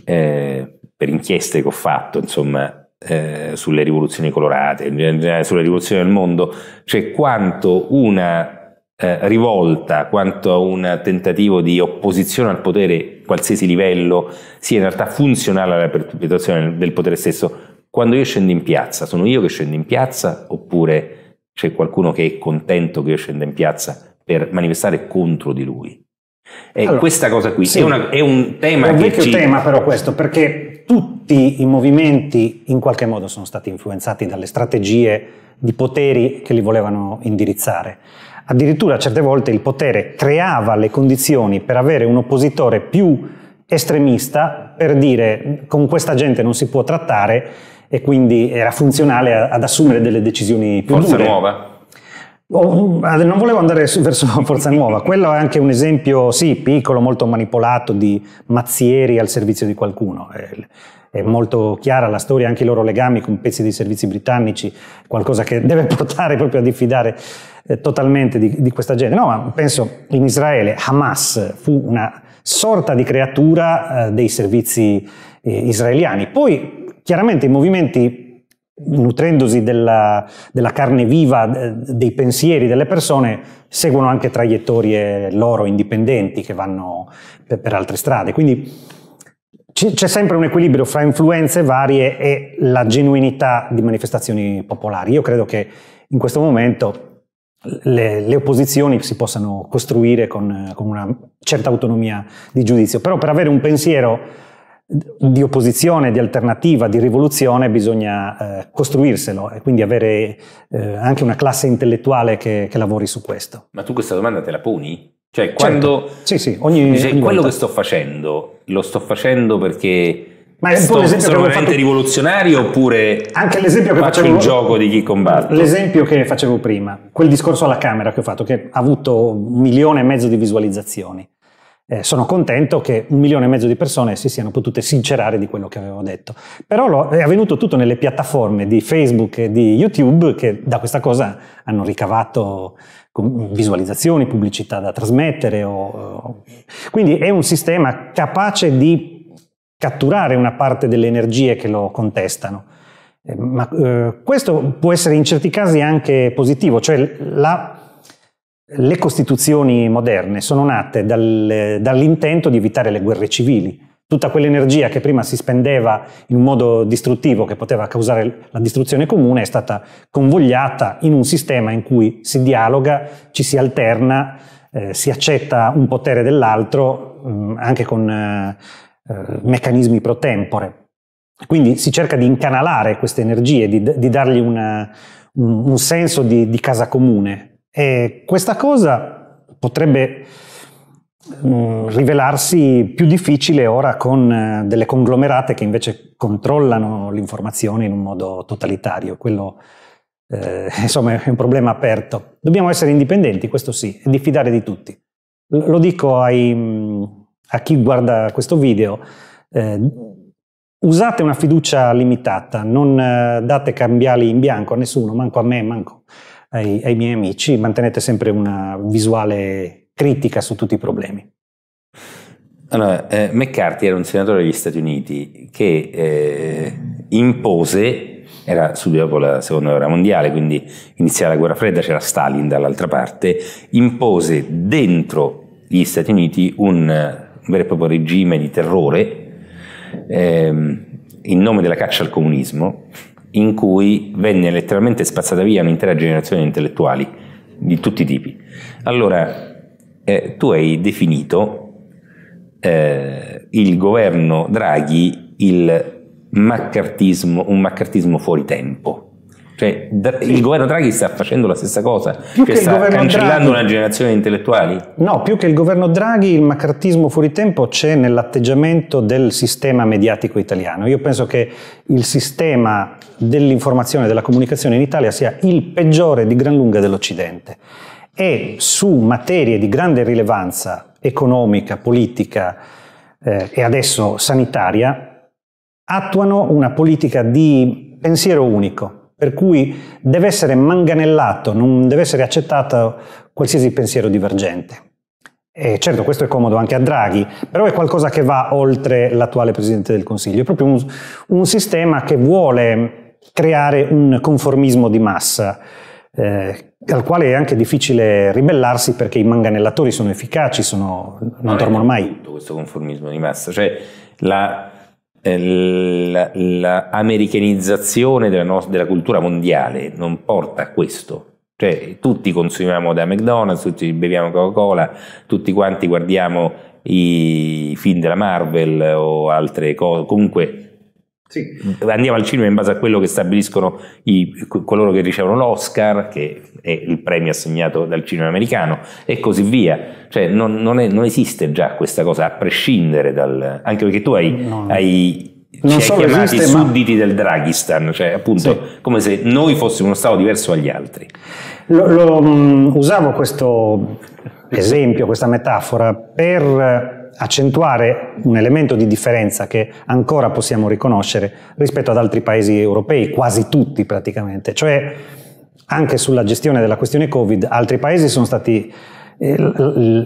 eh, per inchieste che ho fatto, insomma, eh, sulle rivoluzioni colorate, in generale eh, sulle rivoluzioni del mondo, cioè quanto una eh, rivolta, quanto un tentativo di opposizione al potere, qualsiasi livello, sia in realtà funzionale alla perpetuazione del potere stesso. Quando io scendo in piazza, sono io che scendo in piazza oppure c'è qualcuno che è contento che io scenda in piazza per manifestare contro di lui. E allora, questa cosa qui sì, è, una, è, un tema è un vecchio ci... tema però
questo, perché tutti i movimenti in qualche modo sono stati influenzati dalle strategie di poteri che li volevano indirizzare. Addirittura certe volte il potere creava le condizioni per avere un oppositore più estremista per dire con questa gente non si può trattare e quindi era funzionale ad assumere delle decisioni più Forza dure. nuova. Oh, non volevo andare verso <laughs> Forza Nuova, quello è anche un esempio, sì, piccolo, molto manipolato di mazzieri al servizio di qualcuno. È molto chiara la storia, anche i loro legami con pezzi dei servizi britannici, qualcosa che deve <laughs> portare proprio a diffidare eh, totalmente di, di questa gente. No, ma penso in Israele Hamas fu una sorta di creatura eh, dei servizi eh, israeliani. Poi chiaramente i movimenti nutrendosi della, della, carne viva eh, dei pensieri delle persone, seguono anche traiettorie loro indipendenti che vanno per, per altre strade. Quindi c'è sempre un equilibrio fra influenze varie e la genuinità di manifestazioni popolari. Io credo che in questo momento le, le, opposizioni si possano costruire con, con una certa autonomia di giudizio, però per avere un pensiero di opposizione, di alternativa, di rivoluzione bisogna eh, costruirselo e quindi avere eh, anche una classe intellettuale che, che, lavori su questo.
Ma tu questa domanda te la poni? Cioè, quando certo. sì, sì, ogni, dice, cioè, ogni quello volta. che sto facendo, lo sto facendo perché
ma è un po' l'esempio che avevo fatto...
rivoluzionario oppure anche l'esempio che facevo... il gioco di chi combatte? L'esempio
che facevo prima, quel discorso alla Camera che ho fatto, che ha avuto un milione e mezzo di visualizzazioni eh, sono contento che un milione e mezzo di persone si siano potute sincerare di quello che avevo detto. Però lo, è avvenuto tutto nelle piattaforme di Facebook e di YouTube che da questa cosa hanno ricavato visualizzazioni, pubblicità da trasmettere. O, o... Quindi è un sistema capace di catturare una parte delle energie che lo contestano. Eh, ma eh, questo può essere in certi casi anche positivo, cioè la le costituzioni moderne sono nate dal, dall'intento di evitare le guerre civili. Tutta quell'energia che prima si spendeva in un modo distruttivo, che poteva causare la distruzione comune, è stata convogliata in un sistema in cui si dialoga, ci si alterna, eh, si accetta un potere dell'altro, mh, mm, anche con eh, eh, meccanismi pro tempore. Quindi si cerca di incanalare queste energie, di, di dargli una, un, un, senso di, di casa comune, e questa cosa potrebbe mm, rivelarsi più difficile ora con eh, delle conglomerate che invece controllano l'informazione in un modo totalitario. Quello eh, <laughs> insomma è un problema aperto. Dobbiamo essere indipendenti, questo sì, e diffidare di tutti. lo dico ai, mm, a chi guarda questo video. Eh, usate una fiducia limitata, non eh, date cambiali in bianco a nessuno, manco a me, manco a ai, ai miei amici, mantenete sempre una visuale critica su tutti i problemi.
Allora, eh, McCarthy era un senatore degli Stati Uniti che eh, impose, era subito dopo la seconda guerra mondiale, quindi iniziava la guerra fredda, c'era Stalin dall'altra parte, impose dentro gli Stati Uniti un, eh, un vero e proprio regime di terrore ehm, in nome della caccia al comunismo in cui venne letteralmente spazzata via un'intera generazione di intellettuali di tutti i tipi. Allora, eh, tu hai definito eh, il governo Draghi il maccartismo, un maccartismo fuori tempo. Cioè, il governo Draghi sta facendo la stessa cosa, più cioè che sta cancellando Draghi, una generazione di intellettuali.
No, più che il governo Draghi, il maccartismo fuori tempo c'è nell'atteggiamento del sistema mediatico italiano. Io penso che il sistema dell'informazione e della comunicazione in Italia sia il peggiore di gran lunga dell'Occidente e su materie di grande rilevanza economica, politica eh, e adesso sanitaria attuano una politica di pensiero unico per cui deve essere manganellato, non deve essere accettato qualsiasi pensiero divergente. E certo, questo è comodo anche a Draghi, però è qualcosa che va oltre l'attuale Presidente del Consiglio, è proprio un, un sistema che vuole creare un conformismo di massa, eh, al quale è anche difficile ribellarsi perché i manganellatori sono efficaci, sono, non, dormono mai. Tutto questo conformismo di massa, cioè
la, eh, l'americanizzazione della, nostra, della cultura mondiale non porta a questo. Cioè, tutti consumiamo da McDonald's, tutti beviamo Coca-Cola, tutti quanti guardiamo i film della Marvel o altre cose, comunque sì. Andiamo al cinema in base a quello che stabiliscono i, coloro che ricevono l'Oscar, che è il premio assegnato dal cinema americano, e così via. Cioè, non, non, è, non esiste già questa cosa, a prescindere dal. anche perché tu hai. No. hai non sono chiamati esiste, sudditi ma... del Draghistan, cioè appunto sì. come se noi fossimo uno Stato diverso dagli altri.
Lo, lo, mm, usavo questo esempio, questa metafora per accentuare un elemento di differenza che ancora possiamo riconoscere rispetto ad altri paesi europei, quasi tutti praticamente, cioè anche sulla gestione della questione Covid, altri paesi sono stati eh,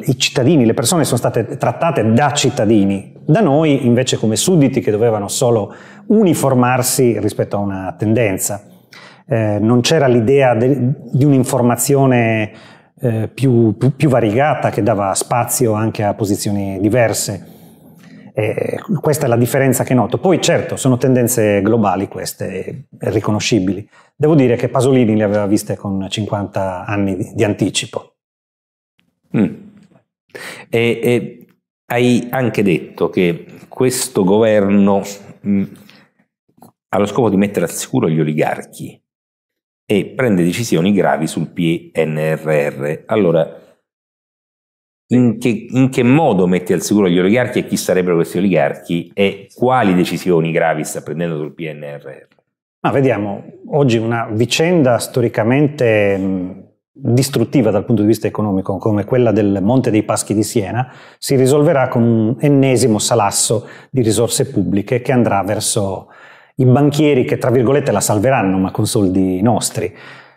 i cittadini, le persone sono state trattate da cittadini, da noi invece come sudditi che dovevano solo uniformarsi rispetto a una tendenza. Eh, non c'era l'idea di un'informazione eh, più, più, più, variegata, che dava spazio anche a posizioni diverse. E questa è la differenza che noto. Poi certo, sono tendenze globali queste, eh, riconoscibili. Devo dire che Pasolini le aveva viste con 50 anni di, di anticipo.
Mm. E, e, hai anche detto che questo governo mh, mm, ha lo scopo di mettere al sicuro gli oligarchi e prende decisioni gravi sul PNRR. Allora, in che, in che, modo mette al sicuro gli oligarchi e chi sarebbero questi oligarchi e quali decisioni gravi sta prendendo sul PNRR?
Ma vediamo, oggi una vicenda storicamente distruttiva dal punto di vista economico, come quella del Monte dei Paschi di Siena, si risolverà con un ennesimo salasso di risorse pubbliche che andrà verso i banchieri che tra virgolette la salveranno, ma con soldi nostri.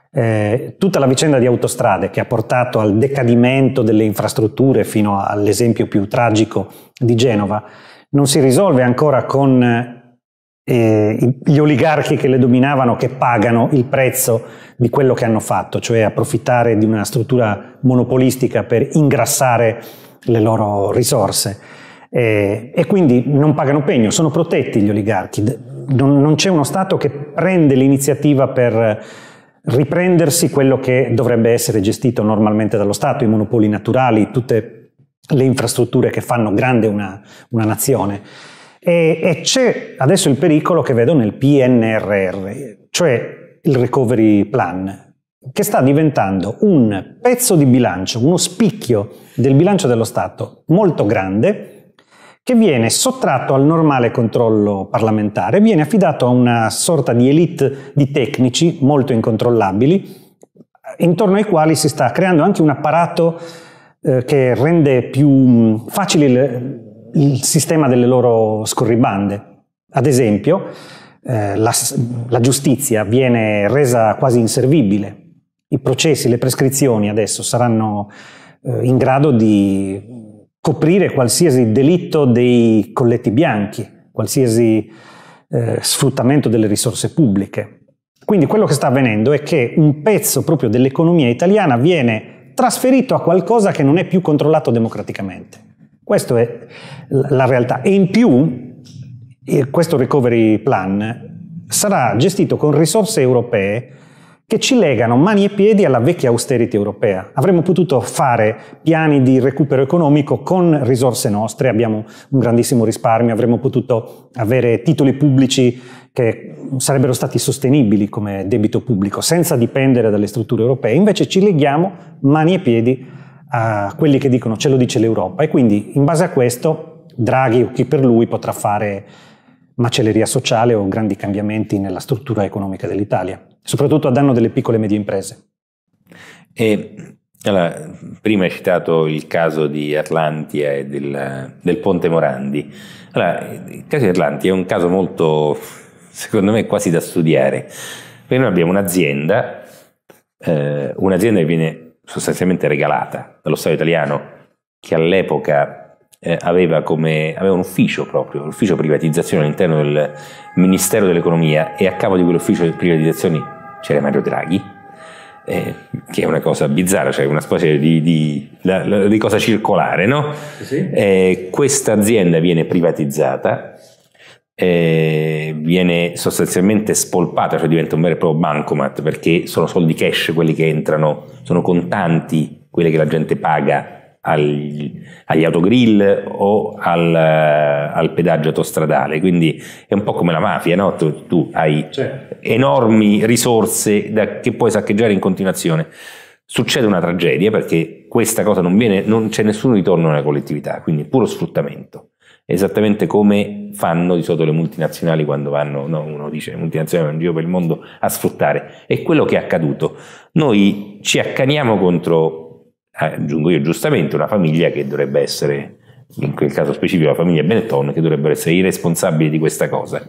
Eh, tutta la vicenda di autostrade che ha portato al decadimento delle infrastrutture fino all'esempio più tragico di Genova non si risolve ancora con eh, gli oligarchi che le dominavano che pagano il prezzo di quello che hanno fatto, cioè approfittare di una struttura monopolistica per ingrassare le loro risorse. Eh, e quindi non pagano pegno, sono protetti gli oligarchi non, non c'è uno Stato che prende l'iniziativa per riprendersi quello che dovrebbe essere gestito normalmente dallo Stato, i monopoli naturali, tutte le infrastrutture che fanno grande una, una nazione. E, e c'è adesso il pericolo che vedo nel PNRR, cioè il recovery plan, che sta diventando un pezzo di bilancio, uno spicchio del bilancio dello Stato molto grande, che viene sottratto al normale controllo parlamentare, viene affidato a una sorta di elite di tecnici molto incontrollabili, intorno ai quali si sta creando anche un apparato eh, che rende più mm, facile le, il sistema delle loro scorribande. Ad esempio, eh, la, la, giustizia viene resa quasi inservibile. I processi, le prescrizioni adesso saranno eh, in grado di coprire qualsiasi delitto dei colletti bianchi, qualsiasi eh, sfruttamento delle risorse pubbliche. Quindi quello che sta avvenendo è che un pezzo proprio dell'economia italiana viene trasferito a qualcosa che non è più controllato democraticamente. Questa è la realtà. E in più eh, questo recovery plan sarà gestito con risorse europee che ci legano mani e piedi alla vecchia austerity europea. Avremmo potuto fare piani di recupero economico con risorse nostre, abbiamo un grandissimo risparmio, avremmo potuto avere titoli pubblici che sarebbero stati sostenibili come debito pubblico, senza dipendere dalle strutture europee. Invece ci leghiamo mani e piedi a quelli che dicono ce lo dice l'Europa e quindi in base a questo Draghi o chi per lui potrà fare macelleria sociale o grandi cambiamenti nella struttura economica dell'Italia soprattutto a danno delle piccole e medie imprese.
E, allora, prima hai citato il caso di Atlantia e del, del Ponte Morandi. Allora, il caso di Atlantia è un caso molto, secondo me, quasi da studiare, perché noi abbiamo un'azienda, eh, un'azienda che viene sostanzialmente regalata dallo Stato italiano, che all'epoca eh, aveva, come, aveva un ufficio proprio, l'ufficio privatizzazione all'interno del Ministero dell'Economia e a capo di quell'ufficio di privatizzazioni c'era Mario Draghi, eh, che è una cosa bizzarra, cioè una specie di, di, di cosa circolare, no? Sì. Eh, questa azienda viene privatizzata, eh, viene sostanzialmente spolpata, cioè diventa un vero e proprio bancomat, perché sono soldi cash quelli che entrano, sono contanti quelli che la gente paga agli, agli, autogrill o al, al, pedaggio autostradale. Quindi è un po' come la mafia, no? Tu, tu hai certo enormi risorse da, che puoi saccheggiare in continuazione. Succede una tragedia perché questa cosa non viene, non c'è nessun ritorno nella collettività, quindi puro sfruttamento. Esattamente come fanno di solito le multinazionali quando vanno, no, uno dice le multinazionali vanno in giro per il mondo a sfruttare. È quello che è accaduto. Noi ci accaniamo contro, eh, aggiungo io giustamente, una famiglia che dovrebbe essere in quel caso specifico la famiglia Benetton, che dovrebbero essere i responsabili di questa cosa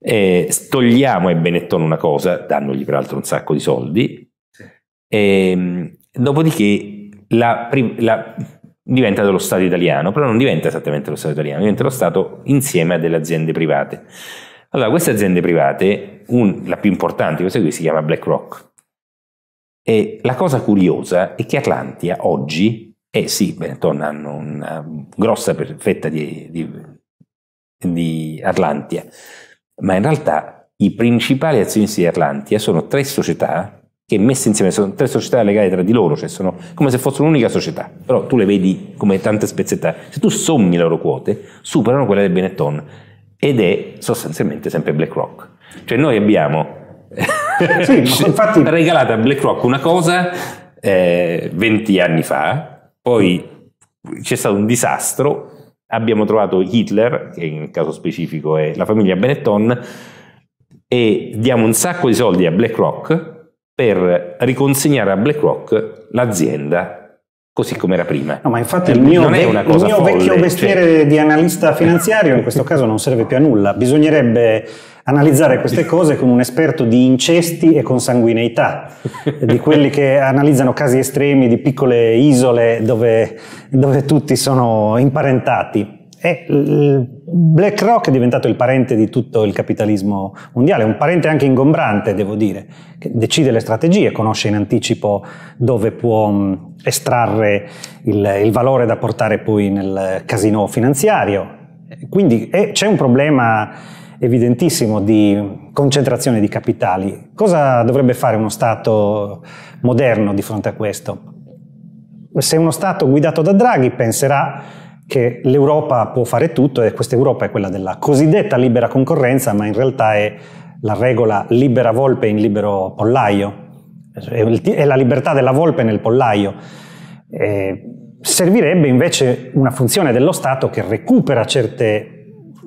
eh, togliamo ai Benetton una cosa, dandogli peraltro un sacco di soldi, sì. e, ehm, dopodiché la, la, diventa dello Stato italiano, però non diventa esattamente lo Stato italiano, diventa lo Stato insieme a delle aziende private. Allora, queste aziende private, un, la più importante, questa qui si chiama BlackRock. E la cosa curiosa è che Atlantia oggi, eh sì, Benetton hanno una grossa fetta di, di, di Atlantia, ma in realtà i principali azionisti di Atlantia sono tre società che messe insieme sono tre società legate tra di loro, cioè sono come se fossero un'unica società, però tu le vedi come tante spezzettate, se tu sommi le loro quote superano quelle del Benetton ed è sostanzialmente sempre BlackRock. Cioè noi abbiamo
<laughs> sì, <laughs> infatti...
regalato a BlackRock una cosa eh, 20 anni fa, poi c'è stato un disastro, abbiamo trovato Hitler, che in caso specifico è la famiglia Benetton, e diamo un sacco di soldi a BlackRock per riconsegnare a BlackRock l'azienda così come era prima. No, ma infatti eh, il mio, vec- il mio folle, vecchio mestiere
cioè di analista finanziario in questo caso non serve più a nulla. Bisognerebbe analizzare queste cose con un esperto di incesti e consanguineità, di quelli che analizzano casi estremi di piccole isole dove, dove tutti sono imparentati. E BlackRock è diventato il parente di tutto il capitalismo mondiale, un parente anche ingombrante, devo dire, che decide le strategie, conosce in anticipo dove può mm, estrarre il, il valore da portare poi nel casino finanziario. Quindi eh, c'è un problema evidentissimo di concentrazione di capitali. Cosa dovrebbe fare uno Stato moderno di fronte a questo? Se uno Stato guidato da Draghi penserà che l'Europa può fare tutto e questa Europa è quella della cosiddetta libera concorrenza, ma in realtà è la regola libera volpe in libero pollaio, è la libertà della volpe nel pollaio. Eh, servirebbe invece una funzione dello Stato che recupera certe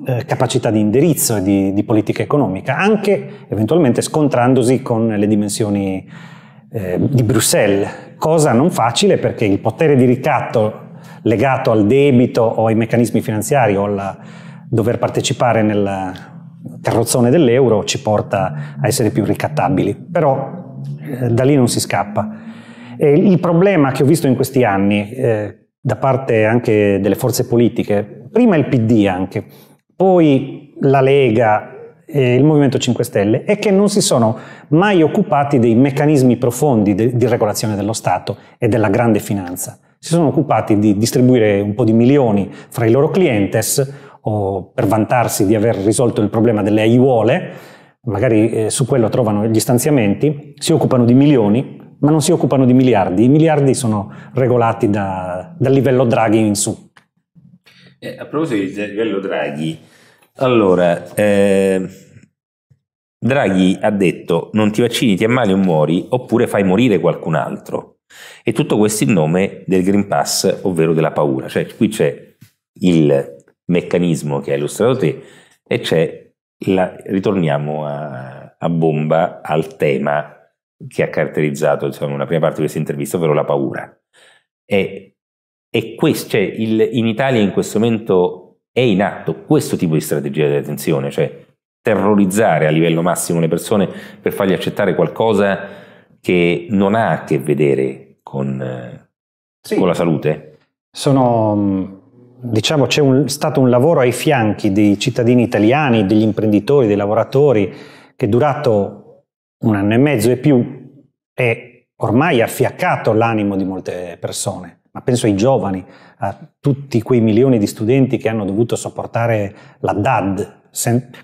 eh, capacità di indirizzo e di, di, politica economica, anche eventualmente scontrandosi con le dimensioni eh, di Bruxelles, cosa non facile perché il potere di ricatto legato al debito o ai meccanismi finanziari o al dover partecipare nel carrozzone dell'euro ci porta a essere più ricattabili. Però eh, da lì non si scappa. E il problema che ho visto in questi anni, eh, da parte anche delle forze politiche, prima il PD anche, poi la Lega, e il Movimento 5 Stelle è che non si sono mai occupati dei meccanismi profondi de- di regolazione dello Stato e della grande finanza si sono occupati di distribuire un po' di milioni fra i loro clientes o per vantarsi di aver risolto il problema delle aiuole, magari eh, su quello trovano gli stanziamenti, si occupano di milioni, ma non si occupano di miliardi. I miliardi sono regolati da, dal livello Draghi in su.
Eh, a proposito del livello Draghi, allora, eh, Draghi ha detto non ti vaccini, ti ammali o muori, oppure fai morire qualcun altro. E tutto questo in nome del Green Pass, ovvero della paura. Cioè qui c'è il meccanismo che hai illustrato te e c'è la, ritorniamo a, a bomba al tema che ha caratterizzato diciamo, la prima parte di questa intervista, ovvero la paura. E, e questo, cioè, il, in Italia in questo momento è in atto questo tipo di strategia di detenzione, cioè terrorizzare a livello massimo le persone per fargli accettare qualcosa che non ha a che vedere con, sì. con la
salute? Sono, mm, diciamo, c'è un, stato un lavoro ai fianchi dei cittadini italiani, degli imprenditori, dei lavoratori, che è durato un anno e mezzo e più e ormai ha fiaccato l'animo di molte persone, ma penso ai giovani, a tutti quei milioni di studenti che hanno dovuto sopportare la DAD,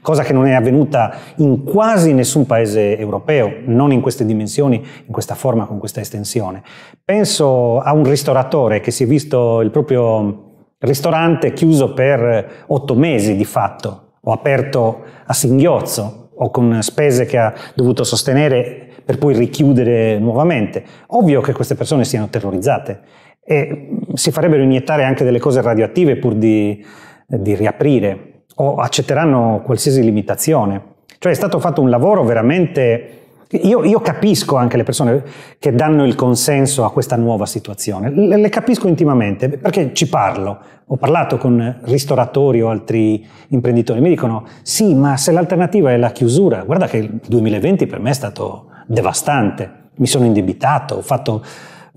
cosa che non è avvenuta in quasi nessun paese europeo, non in queste dimensioni, in questa forma, con questa estensione. Penso a un ristoratore che si è visto il proprio ristorante chiuso per otto mesi di fatto, o aperto a singhiozzo, o con spese che ha dovuto sostenere per poi richiudere nuovamente. Ovvio che queste persone siano terrorizzate e si farebbero iniettare anche delle cose radioattive pur di, di riaprire o accetteranno qualsiasi limitazione. Cioè è stato fatto un lavoro veramente... Io, io, capisco anche le persone che danno il consenso a questa nuova situazione, le, le, capisco intimamente perché ci parlo, ho parlato con ristoratori o altri imprenditori, mi dicono sì ma se l'alternativa è la chiusura, guarda che il 2020 per me è stato devastante, mi sono indebitato, ho fatto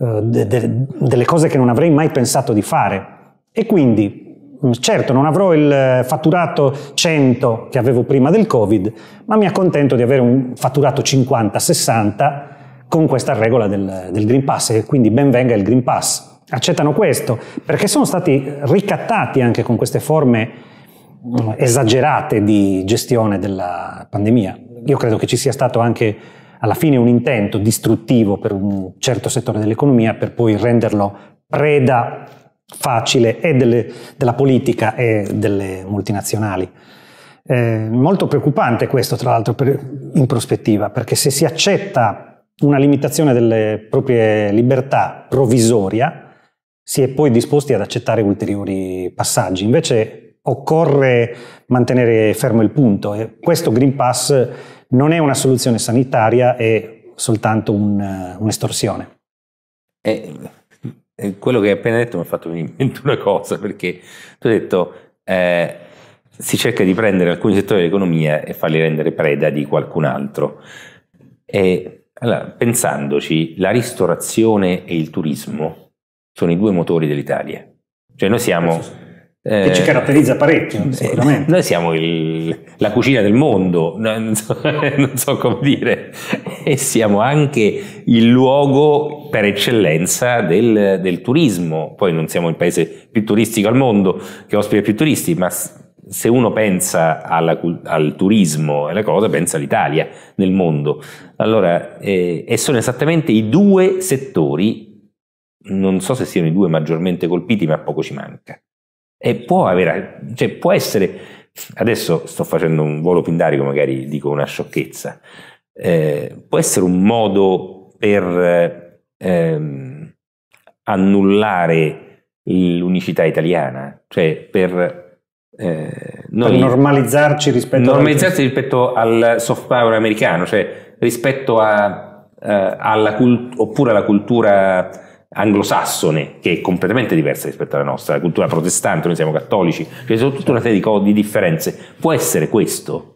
eh, de, de, delle cose che non avrei mai pensato di fare. E quindi mm, Certo, non avrò il eh, fatturato 100 che avevo prima del Covid, ma mi accontento di avere un fatturato 50-60 con questa regola del, del, Green Pass e quindi benvenga il Green Pass. Accettano questo perché sono stati ricattati anche con queste forme mm, esagerate di gestione della pandemia. Io credo che ci sia stato anche alla fine un intento distruttivo per un certo settore dell'economia per poi renderlo preda facile e delle, della politica e delle multinazionali. Eh, molto preoccupante questo, tra l'altro, per, in prospettiva, perché se si accetta una limitazione delle proprie libertà provvisoria, si è poi disposti ad accettare ulteriori passaggi. Invece occorre mantenere fermo il punto e questo Green Pass non è una soluzione sanitaria, è soltanto un, eh, un'estorsione.
Eh, eh, quello che hai appena detto mi ha fatto venire in mente una cosa, perché tu hai detto eh, si cerca di prendere alcuni settori dell'economia e farli rendere preda di qualcun altro. E, allora, pensandoci, la ristorazione e il turismo sono i due motori dell'Italia. Cioè noi siamo eh, che ci eh, caratterizza
parecchio, sicuramente.
noi siamo il, la cucina del mondo, non so, <laughs> non so, come dire, e siamo anche il luogo per eccellenza del, del, turismo. Poi non siamo il paese più turistico al mondo, che ospita più turisti, ma se uno pensa alla, al turismo e alla cosa, pensa all'Italia nel mondo. Allora, eh, e sono esattamente i due settori, non so se siano i due maggiormente colpiti, ma poco ci manca. E può avere, cioè può essere, adesso sto facendo un volo pindarico, magari dico una sciocchezza, eh, può essere un modo per ehm, annullare l'unicità
italiana,
cioè per, eh, noi, per
normalizzarci, rispetto, normalizzarsi
rispetto, al soft power americano, cioè rispetto a, eh, alla cult- oppure alla cultura anglosassone che è completamente diversa rispetto alla nostra, la cultura protestante, noi siamo cattolici, ci cioè sono tutta una serie di, co- di differenze.
Può essere questo?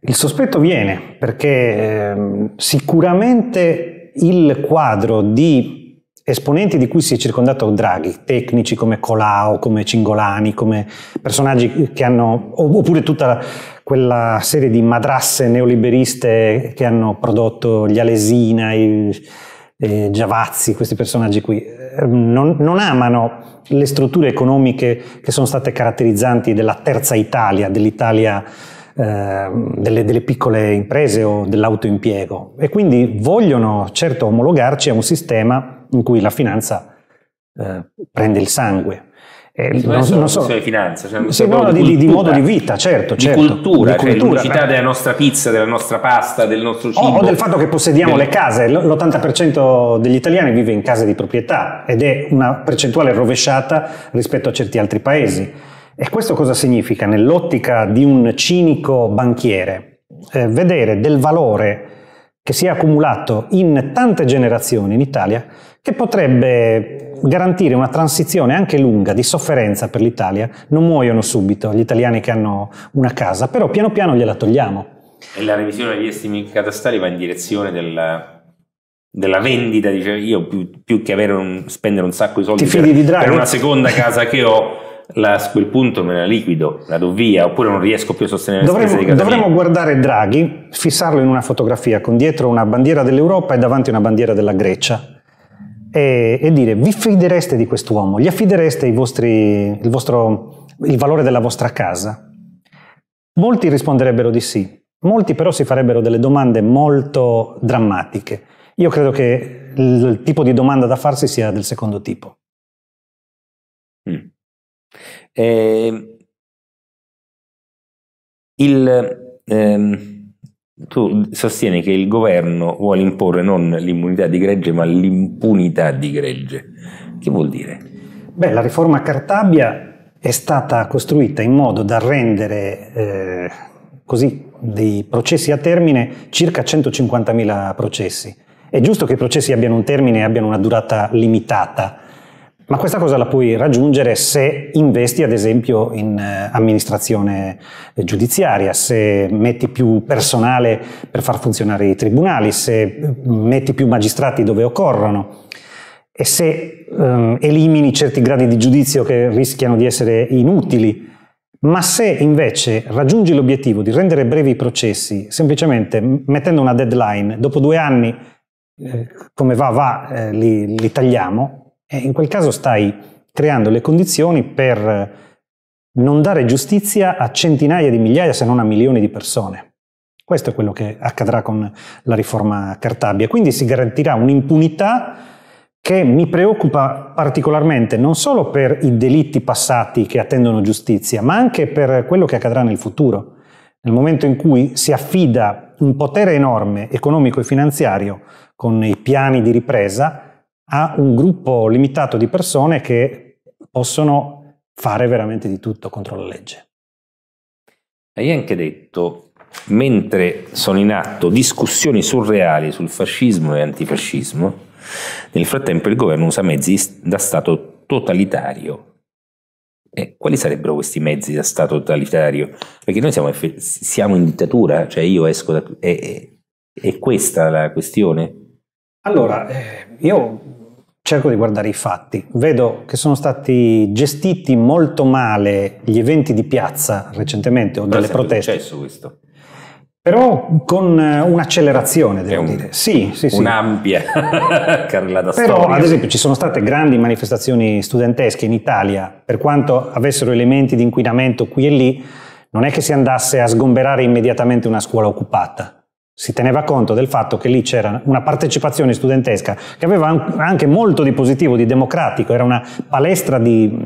Il sospetto viene perché eh, sicuramente il quadro di esponenti di cui si è circondato Draghi, tecnici come Colau, come Cingolani, come personaggi che hanno, oppure tutta quella serie di madrasse neoliberiste che hanno prodotto gli Alesina, i, eh, Giavazzi, questi personaggi qui, eh, non, non amano le strutture economiche che sono state caratterizzanti della terza Italia, dell'Italia eh, delle, delle, piccole imprese o dell'autoimpiego e quindi vogliono certo omologarci a un sistema in cui la finanza eh, prende il sangue eh, sì, non, non, so, di
finanza, cioè sì, no, di, cultura, di, modo di
vita, certo, certo. Di cultura, di cioè, cultura cioè l'unicità
della nostra pizza, della nostra pasta, del nostro cibo. O, o del fatto che possediamo del... le case,
l'80% degli italiani vive in case di proprietà ed è una percentuale rovesciata rispetto a certi altri paesi. E questo cosa significa nell'ottica di un cinico banchiere? Eh, vedere del valore che si è accumulato in tante generazioni in Italia che potrebbe garantire una transizione anche lunga di sofferenza per l'Italia. Non muoiono subito gli italiani che hanno una casa, però piano piano gliela togliamo.
E la revisione degli estimi catastali va in direzione della, della vendita, dicevo io, più, più che un, spendere un sacco di soldi per, per una seconda casa che ho la, a quel punto me la liquido, la do via, oppure non riesco più a sostenere dovremmo, le spese Dovremmo
guardare Draghi, fissarlo in una fotografia con dietro una bandiera dell'Europa e davanti una bandiera della Grecia e, e dire vi fidereste di quest'uomo, gli affidereste vostri, il, vostro, il valore della vostra casa? Molti risponderebbero di sì, molti però si farebbero delle domande molto drammatiche. Io credo che il tipo di domanda da farsi sia del secondo tipo. Mm. Eh, il, ehm, tu sostieni che il governo vuole
imporre non l'immunità di gregge, ma l'impunità di gregge. Che vuol dire?
Beh, la riforma Cartabia è stata costruita in modo da rendere eh, così dei processi a termine circa 150.000 processi. È giusto che i processi abbiano un termine e abbiano una durata limitata, ma questa cosa la puoi raggiungere se investi ad esempio in eh, amministrazione eh, giudiziaria, se metti più personale per far funzionare i tribunali, se mm, metti più magistrati dove occorrono e se ehm, elimini certi gradi di giudizio che rischiano di essere inutili. Ma se invece raggiungi l'obiettivo di rendere brevi i processi semplicemente mettendo una deadline, dopo due anni eh, come va va eh, li, li tagliamo, e eh, in quel caso stai creando le condizioni per non dare giustizia a centinaia di migliaia, se non a milioni di persone. Questo è quello che accadrà con la riforma Cartabia. Quindi si garantirà un'impunità che mi preoccupa particolarmente non solo per i delitti passati che attendono giustizia, ma anche per quello che accadrà nel futuro. Nel momento in cui si affida un potere enorme economico e finanziario con i piani di ripresa, a un gruppo limitato di persone che possono fare veramente di tutto contro la legge.
Hai anche detto, mentre sono in atto discussioni surreali sul fascismo e antifascismo, nel frattempo il governo usa mezzi da Stato totalitario. E eh, quali sarebbero questi mezzi da Stato totalitario? Perché noi siamo, siamo in dittatura, cioè io esco da... È, è, è questa la questione?
Allora, eh, io cerco di guardare i fatti. Vedo che sono stati gestiti molto male gli eventi di piazza recentemente o Però delle proteste.
È successo questo.
Però con eh, un'accelerazione, devo un, dire. Sì, sì, sì. Un'ampia
<laughs> carrellata storica. Però, ad esempio,
ci sono state grandi manifestazioni studentesche in Italia, per quanto avessero elementi di inquinamento qui e lì, non è che si andasse a sgomberare immediatamente una scuola occupata si teneva conto del fatto che lì c'era una partecipazione studentesca che aveva anche molto di positivo, di democratico, era una palestra di,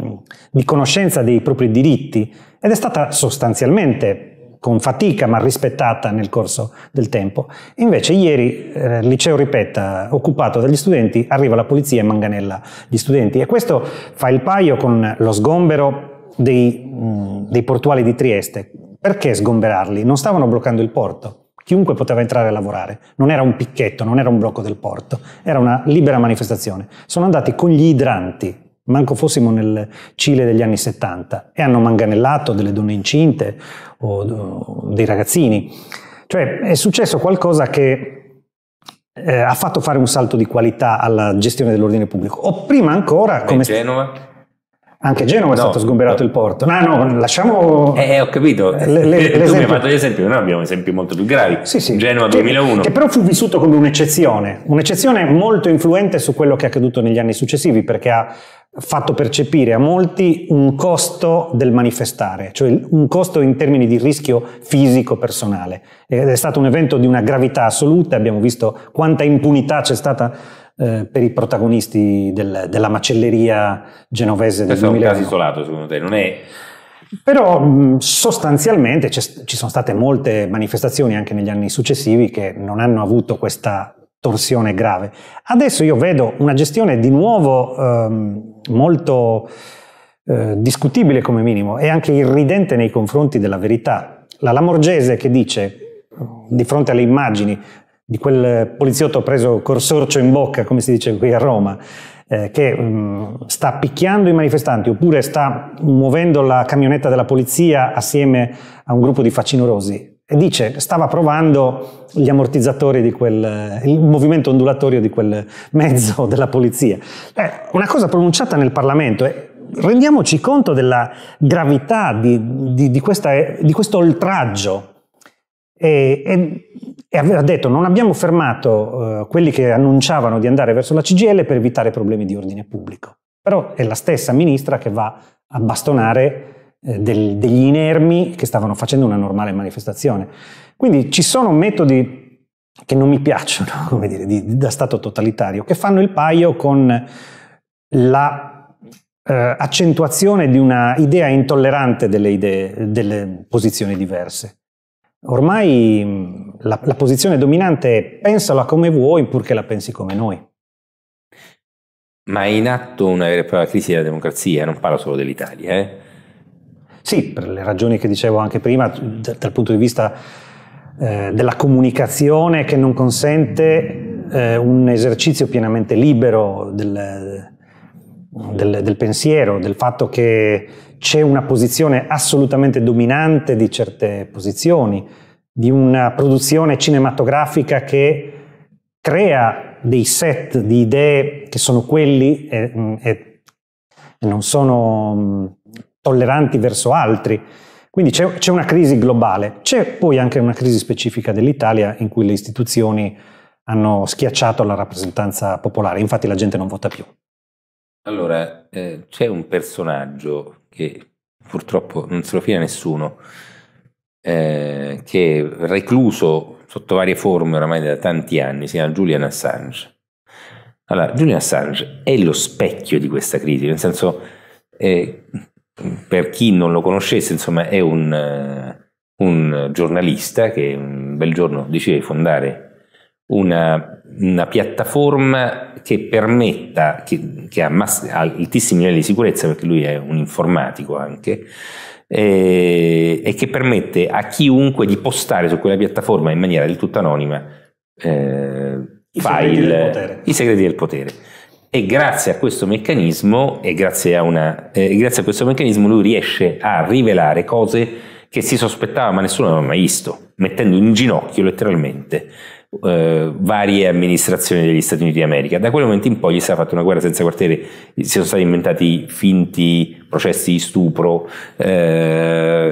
di conoscenza dei propri diritti ed è stata sostanzialmente con fatica ma rispettata nel corso del tempo. Invece ieri eh, il eh, liceo Ripetta, occupato dagli studenti, arriva la polizia e manganella gli studenti e questo fa il paio con lo sgombero dei, mh, mm, dei portuali di Trieste. Perché sgomberarli? Non stavano bloccando il porto chiunque poteva entrare a lavorare. Non era un picchetto, non era un blocco del porto, era una libera manifestazione. Sono andati con gli idranti, manco fossimo nel Cile degli anni 70, e hanno manganellato delle donne incinte o, o dei ragazzini. Cioè è successo qualcosa che eh, ha fatto fare un salto di qualità alla gestione dell'ordine pubblico. O prima ancora... Come Genova? Anche Genova no, è stato sgomberato no. il porto. No, no, lasciamo. Eh, eh, ho capito. Le, le, tu mi hai fatto
l'esempio, noi abbiamo esempi molto più gravi. Sì, sì. Genova che, 2001. Che
però fu vissuto come un'eccezione, un'eccezione molto influente su quello che è accaduto negli anni successivi, perché ha fatto percepire a molti un costo del manifestare, cioè un costo in termini di rischio fisico personale. Ed è stato un evento di una gravità assoluta, abbiamo visto quanta impunità c'è stata eh, per i protagonisti del, della macelleria genovese del 2000. Questo è un caso
isolato secondo te, non è...
Però mm, sostanzialmente ci sono state molte manifestazioni anche negli anni successivi che non hanno avuto questa torsione grave. Adesso io vedo una gestione di nuovo ehm, molto eh, discutibile come minimo e anche irridente nei confronti della verità. La Lamorgese che dice di fronte alle immagini di quel poliziotto preso corsorcio in bocca, come si dice qui a Roma, eh, che mh, mm, sta picchiando i manifestanti oppure sta muovendo la camionetta della polizia assieme a un gruppo di facinorosi. E dice, stava provando gli ammortizzatori di quel, il movimento ondulatorio di quel mezzo <laughs> della polizia. Eh, una cosa pronunciata nel Parlamento, eh, rendiamoci conto della gravità di, di, di, questa, di questo oltraggio e, e, e, aveva detto non abbiamo fermato eh, quelli che annunciavano di andare verso la CGL per evitare problemi di ordine pubblico. Però è la stessa ministra che va a bastonare eh, del, degli inermi che stavano facendo una normale manifestazione. Quindi ci sono metodi che non mi piacciono, <laughs> come dire, di, di, da Stato totalitario, che fanno il paio con la eh, accentuazione di una idea intollerante delle, idee, delle posizioni diverse. Ormai mm, la, la posizione dominante è pensala come vuoi purché la pensi come noi.
Ma è in atto una vera e propria crisi della democrazia, non parlo solo dell'Italia. Eh?
Sì, per le ragioni che dicevo anche prima, d- dal punto di vista eh, della comunicazione che non consente eh, un esercizio pienamente libero del, del, del pensiero, del fatto che c'è una posizione assolutamente dominante di certe posizioni, di una produzione cinematografica che crea dei set di idee che sono quelli e, mm, e, e non sono mm, tolleranti verso altri. Quindi c'è, c'è, una crisi globale, c'è poi anche una crisi specifica dell'Italia in cui le istituzioni hanno schiacciato la rappresentanza popolare, infatti la gente non vota più.
Allora, eh, c'è un personaggio che purtroppo non se lo fida nessuno, eh, che è recluso sotto varie forme oramai da tanti anni, si chiama Julian Assange. Allora, Julian Assange è lo specchio di questa crisi, nel senso, eh, per chi non lo conoscesse, insomma, è un, eh, un giornalista che un bel giorno decide di fondare una, una piattaforma che permetta, che, che ha mass- altissimi livelli di sicurezza, perché lui è un informatico anche, eh, e che permette a chiunque di postare su quella piattaforma in maniera del tutto anonima eh, I, file, segreti i segreti del potere e grazie a questo meccanismo e grazie a, una, eh, grazie a, questo meccanismo lui riesce a rivelare cose che si sospettava ma nessuno aveva mai visto mettendo in ginocchio letteralmente eh, varie amministrazioni degli Stati Uniti d'America. Da quel momento in poi gli si è fatta una guerra senza quartiere, si sono stati inventati finti processi di stupro, eh,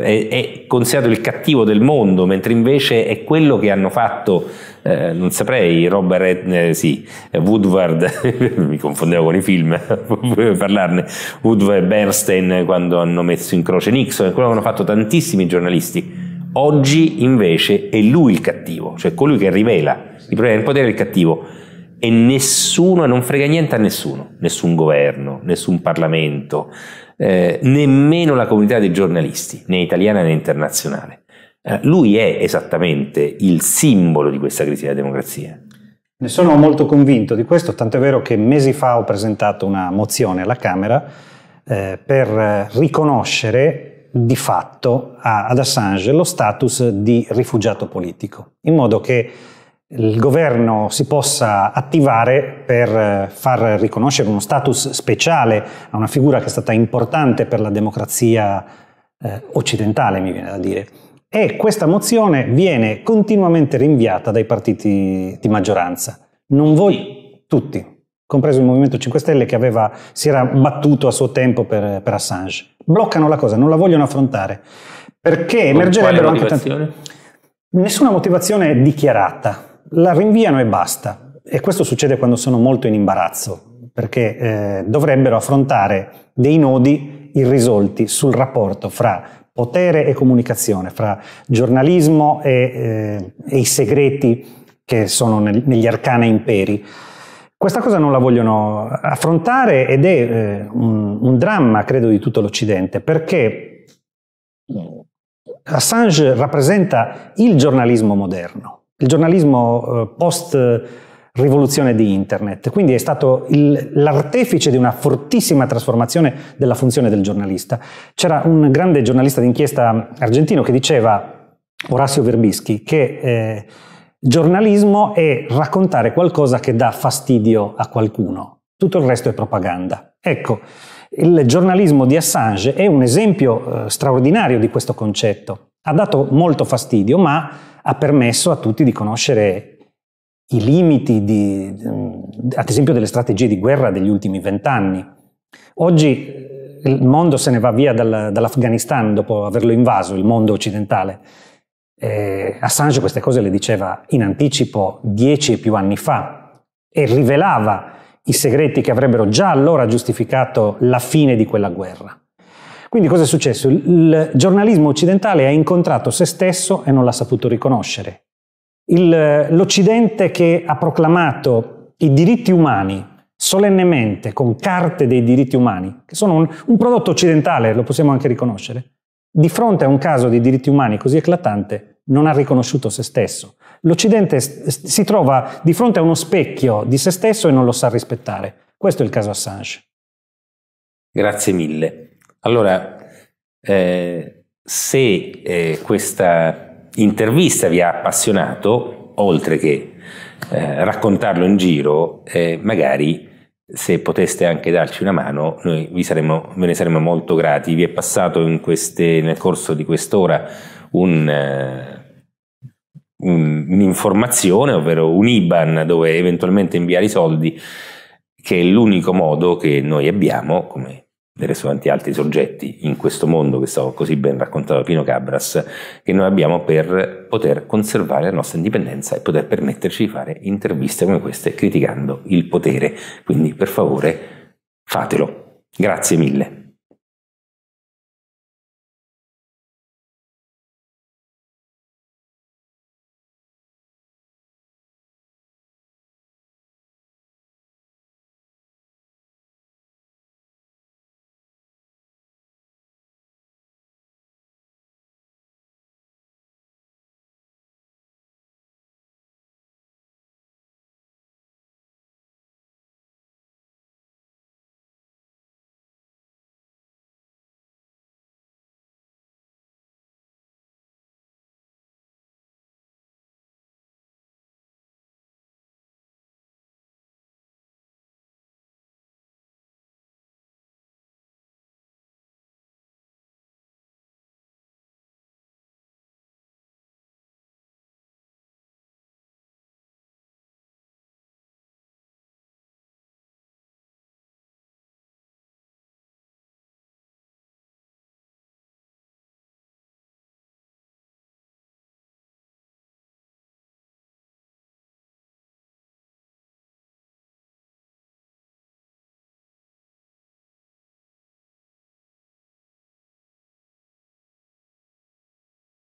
è, è, considerato il cattivo del mondo, mentre invece è quello che hanno fatto, eh, non saprei, Robert, eh, sì, Woodward, <laughs> mi confondevo con i film, <laughs> parlarne, Woodward e Bernstein quando hanno messo in croce Nixon, è quello che hanno fatto tantissimi giornalisti Oggi invece è lui il cattivo, cioè colui che rivela di provare del potere è il cattivo e nessuno, non frega niente a nessuno, nessun governo, nessun Parlamento, eh, nemmeno la comunità dei giornalisti, né italiana né internazionale. Eh, lui è esattamente il simbolo di questa crisi della democrazia.
Ne sono molto convinto di questo, tant'è vero che mesi fa ho presentato una mozione alla Camera eh, per riconoscere di fatto a, ad Assange lo status di rifugiato politico, in modo che il governo si possa attivare per eh, far riconoscere uno status speciale a una figura che è stata importante per la democrazia eh, occidentale, mi viene da dire. E questa mozione viene continuamente rinviata dai partiti di maggioranza. Non voi tutti, compreso il Movimento 5 Stelle che aveva, si era battuto a suo tempo per, per, Assange. Bloccano la cosa, non la vogliono affrontare, perché Con emergerebbero anche tanti... Nessuna motivazione dichiarata, la rinviano e basta. E questo succede quando sono molto in imbarazzo, perché eh, dovrebbero affrontare dei nodi irrisolti sul rapporto fra potere e comunicazione, fra giornalismo e, eh, e i segreti che sono nel, negli arcana imperi. Questa cosa non la vogliono affrontare ed è eh, un, un dramma, credo, di tutto l'Occidente, perché Assange rappresenta il giornalismo moderno, il giornalismo eh, post rivoluzione di internet, quindi è stato il, l'artefice di una fortissima trasformazione della funzione del giornalista. C'era un grande giornalista d'inchiesta argentino che diceva, Orazio Verbischi, che eh, Giornalismo è raccontare qualcosa che dà fastidio a qualcuno. Tutto il resto è propaganda. Ecco, il giornalismo di Assange è un esempio eh, straordinario di questo concetto. Ha dato molto fastidio, ma ha permesso a tutti di conoscere i limiti, di, mm, ad esempio, delle strategie di guerra degli ultimi vent'anni. Oggi eh, il mondo se ne va via dal, dall'Afghanistan dopo averlo invaso, il mondo occidentale eh, Assange queste cose le diceva in anticipo dieci e più anni fa e rivelava i segreti che avrebbero già allora giustificato la fine di quella guerra. Quindi cosa è successo? Il giornalismo occidentale ha incontrato se stesso e non l'ha saputo riconoscere. L'Occidente che ha proclamato i diritti umani solennemente con carte dei diritti umani, che sono un, un prodotto occidentale, lo possiamo anche riconoscere, di fronte a un caso di diritti umani così eclatante, non ha riconosciuto se stesso. L'Occidente si trova di fronte a uno specchio di se stesso e non lo sa rispettare. Questo è il caso Assange.
Grazie mille. Allora, eh, se eh, questa intervista vi ha appassionato, oltre che eh, raccontarlo in giro, eh, magari se poteste anche darci una mano, noi vi saremmo, ve ne saremmo molto grati. Vi è passato queste, nel corso di quest'ora un, eh, un, un'informazione, ovvero un IBAN dove eventualmente inviare i soldi, che è l'unico modo che noi abbiamo, come delle tanti altri soggetti in questo mondo che stavo così ben raccontato da Pino Cabras, che noi abbiamo per poter conservare la nostra indipendenza e poter permetterci di fare interviste come queste criticando il potere. Quindi per favore fatelo. Grazie mille.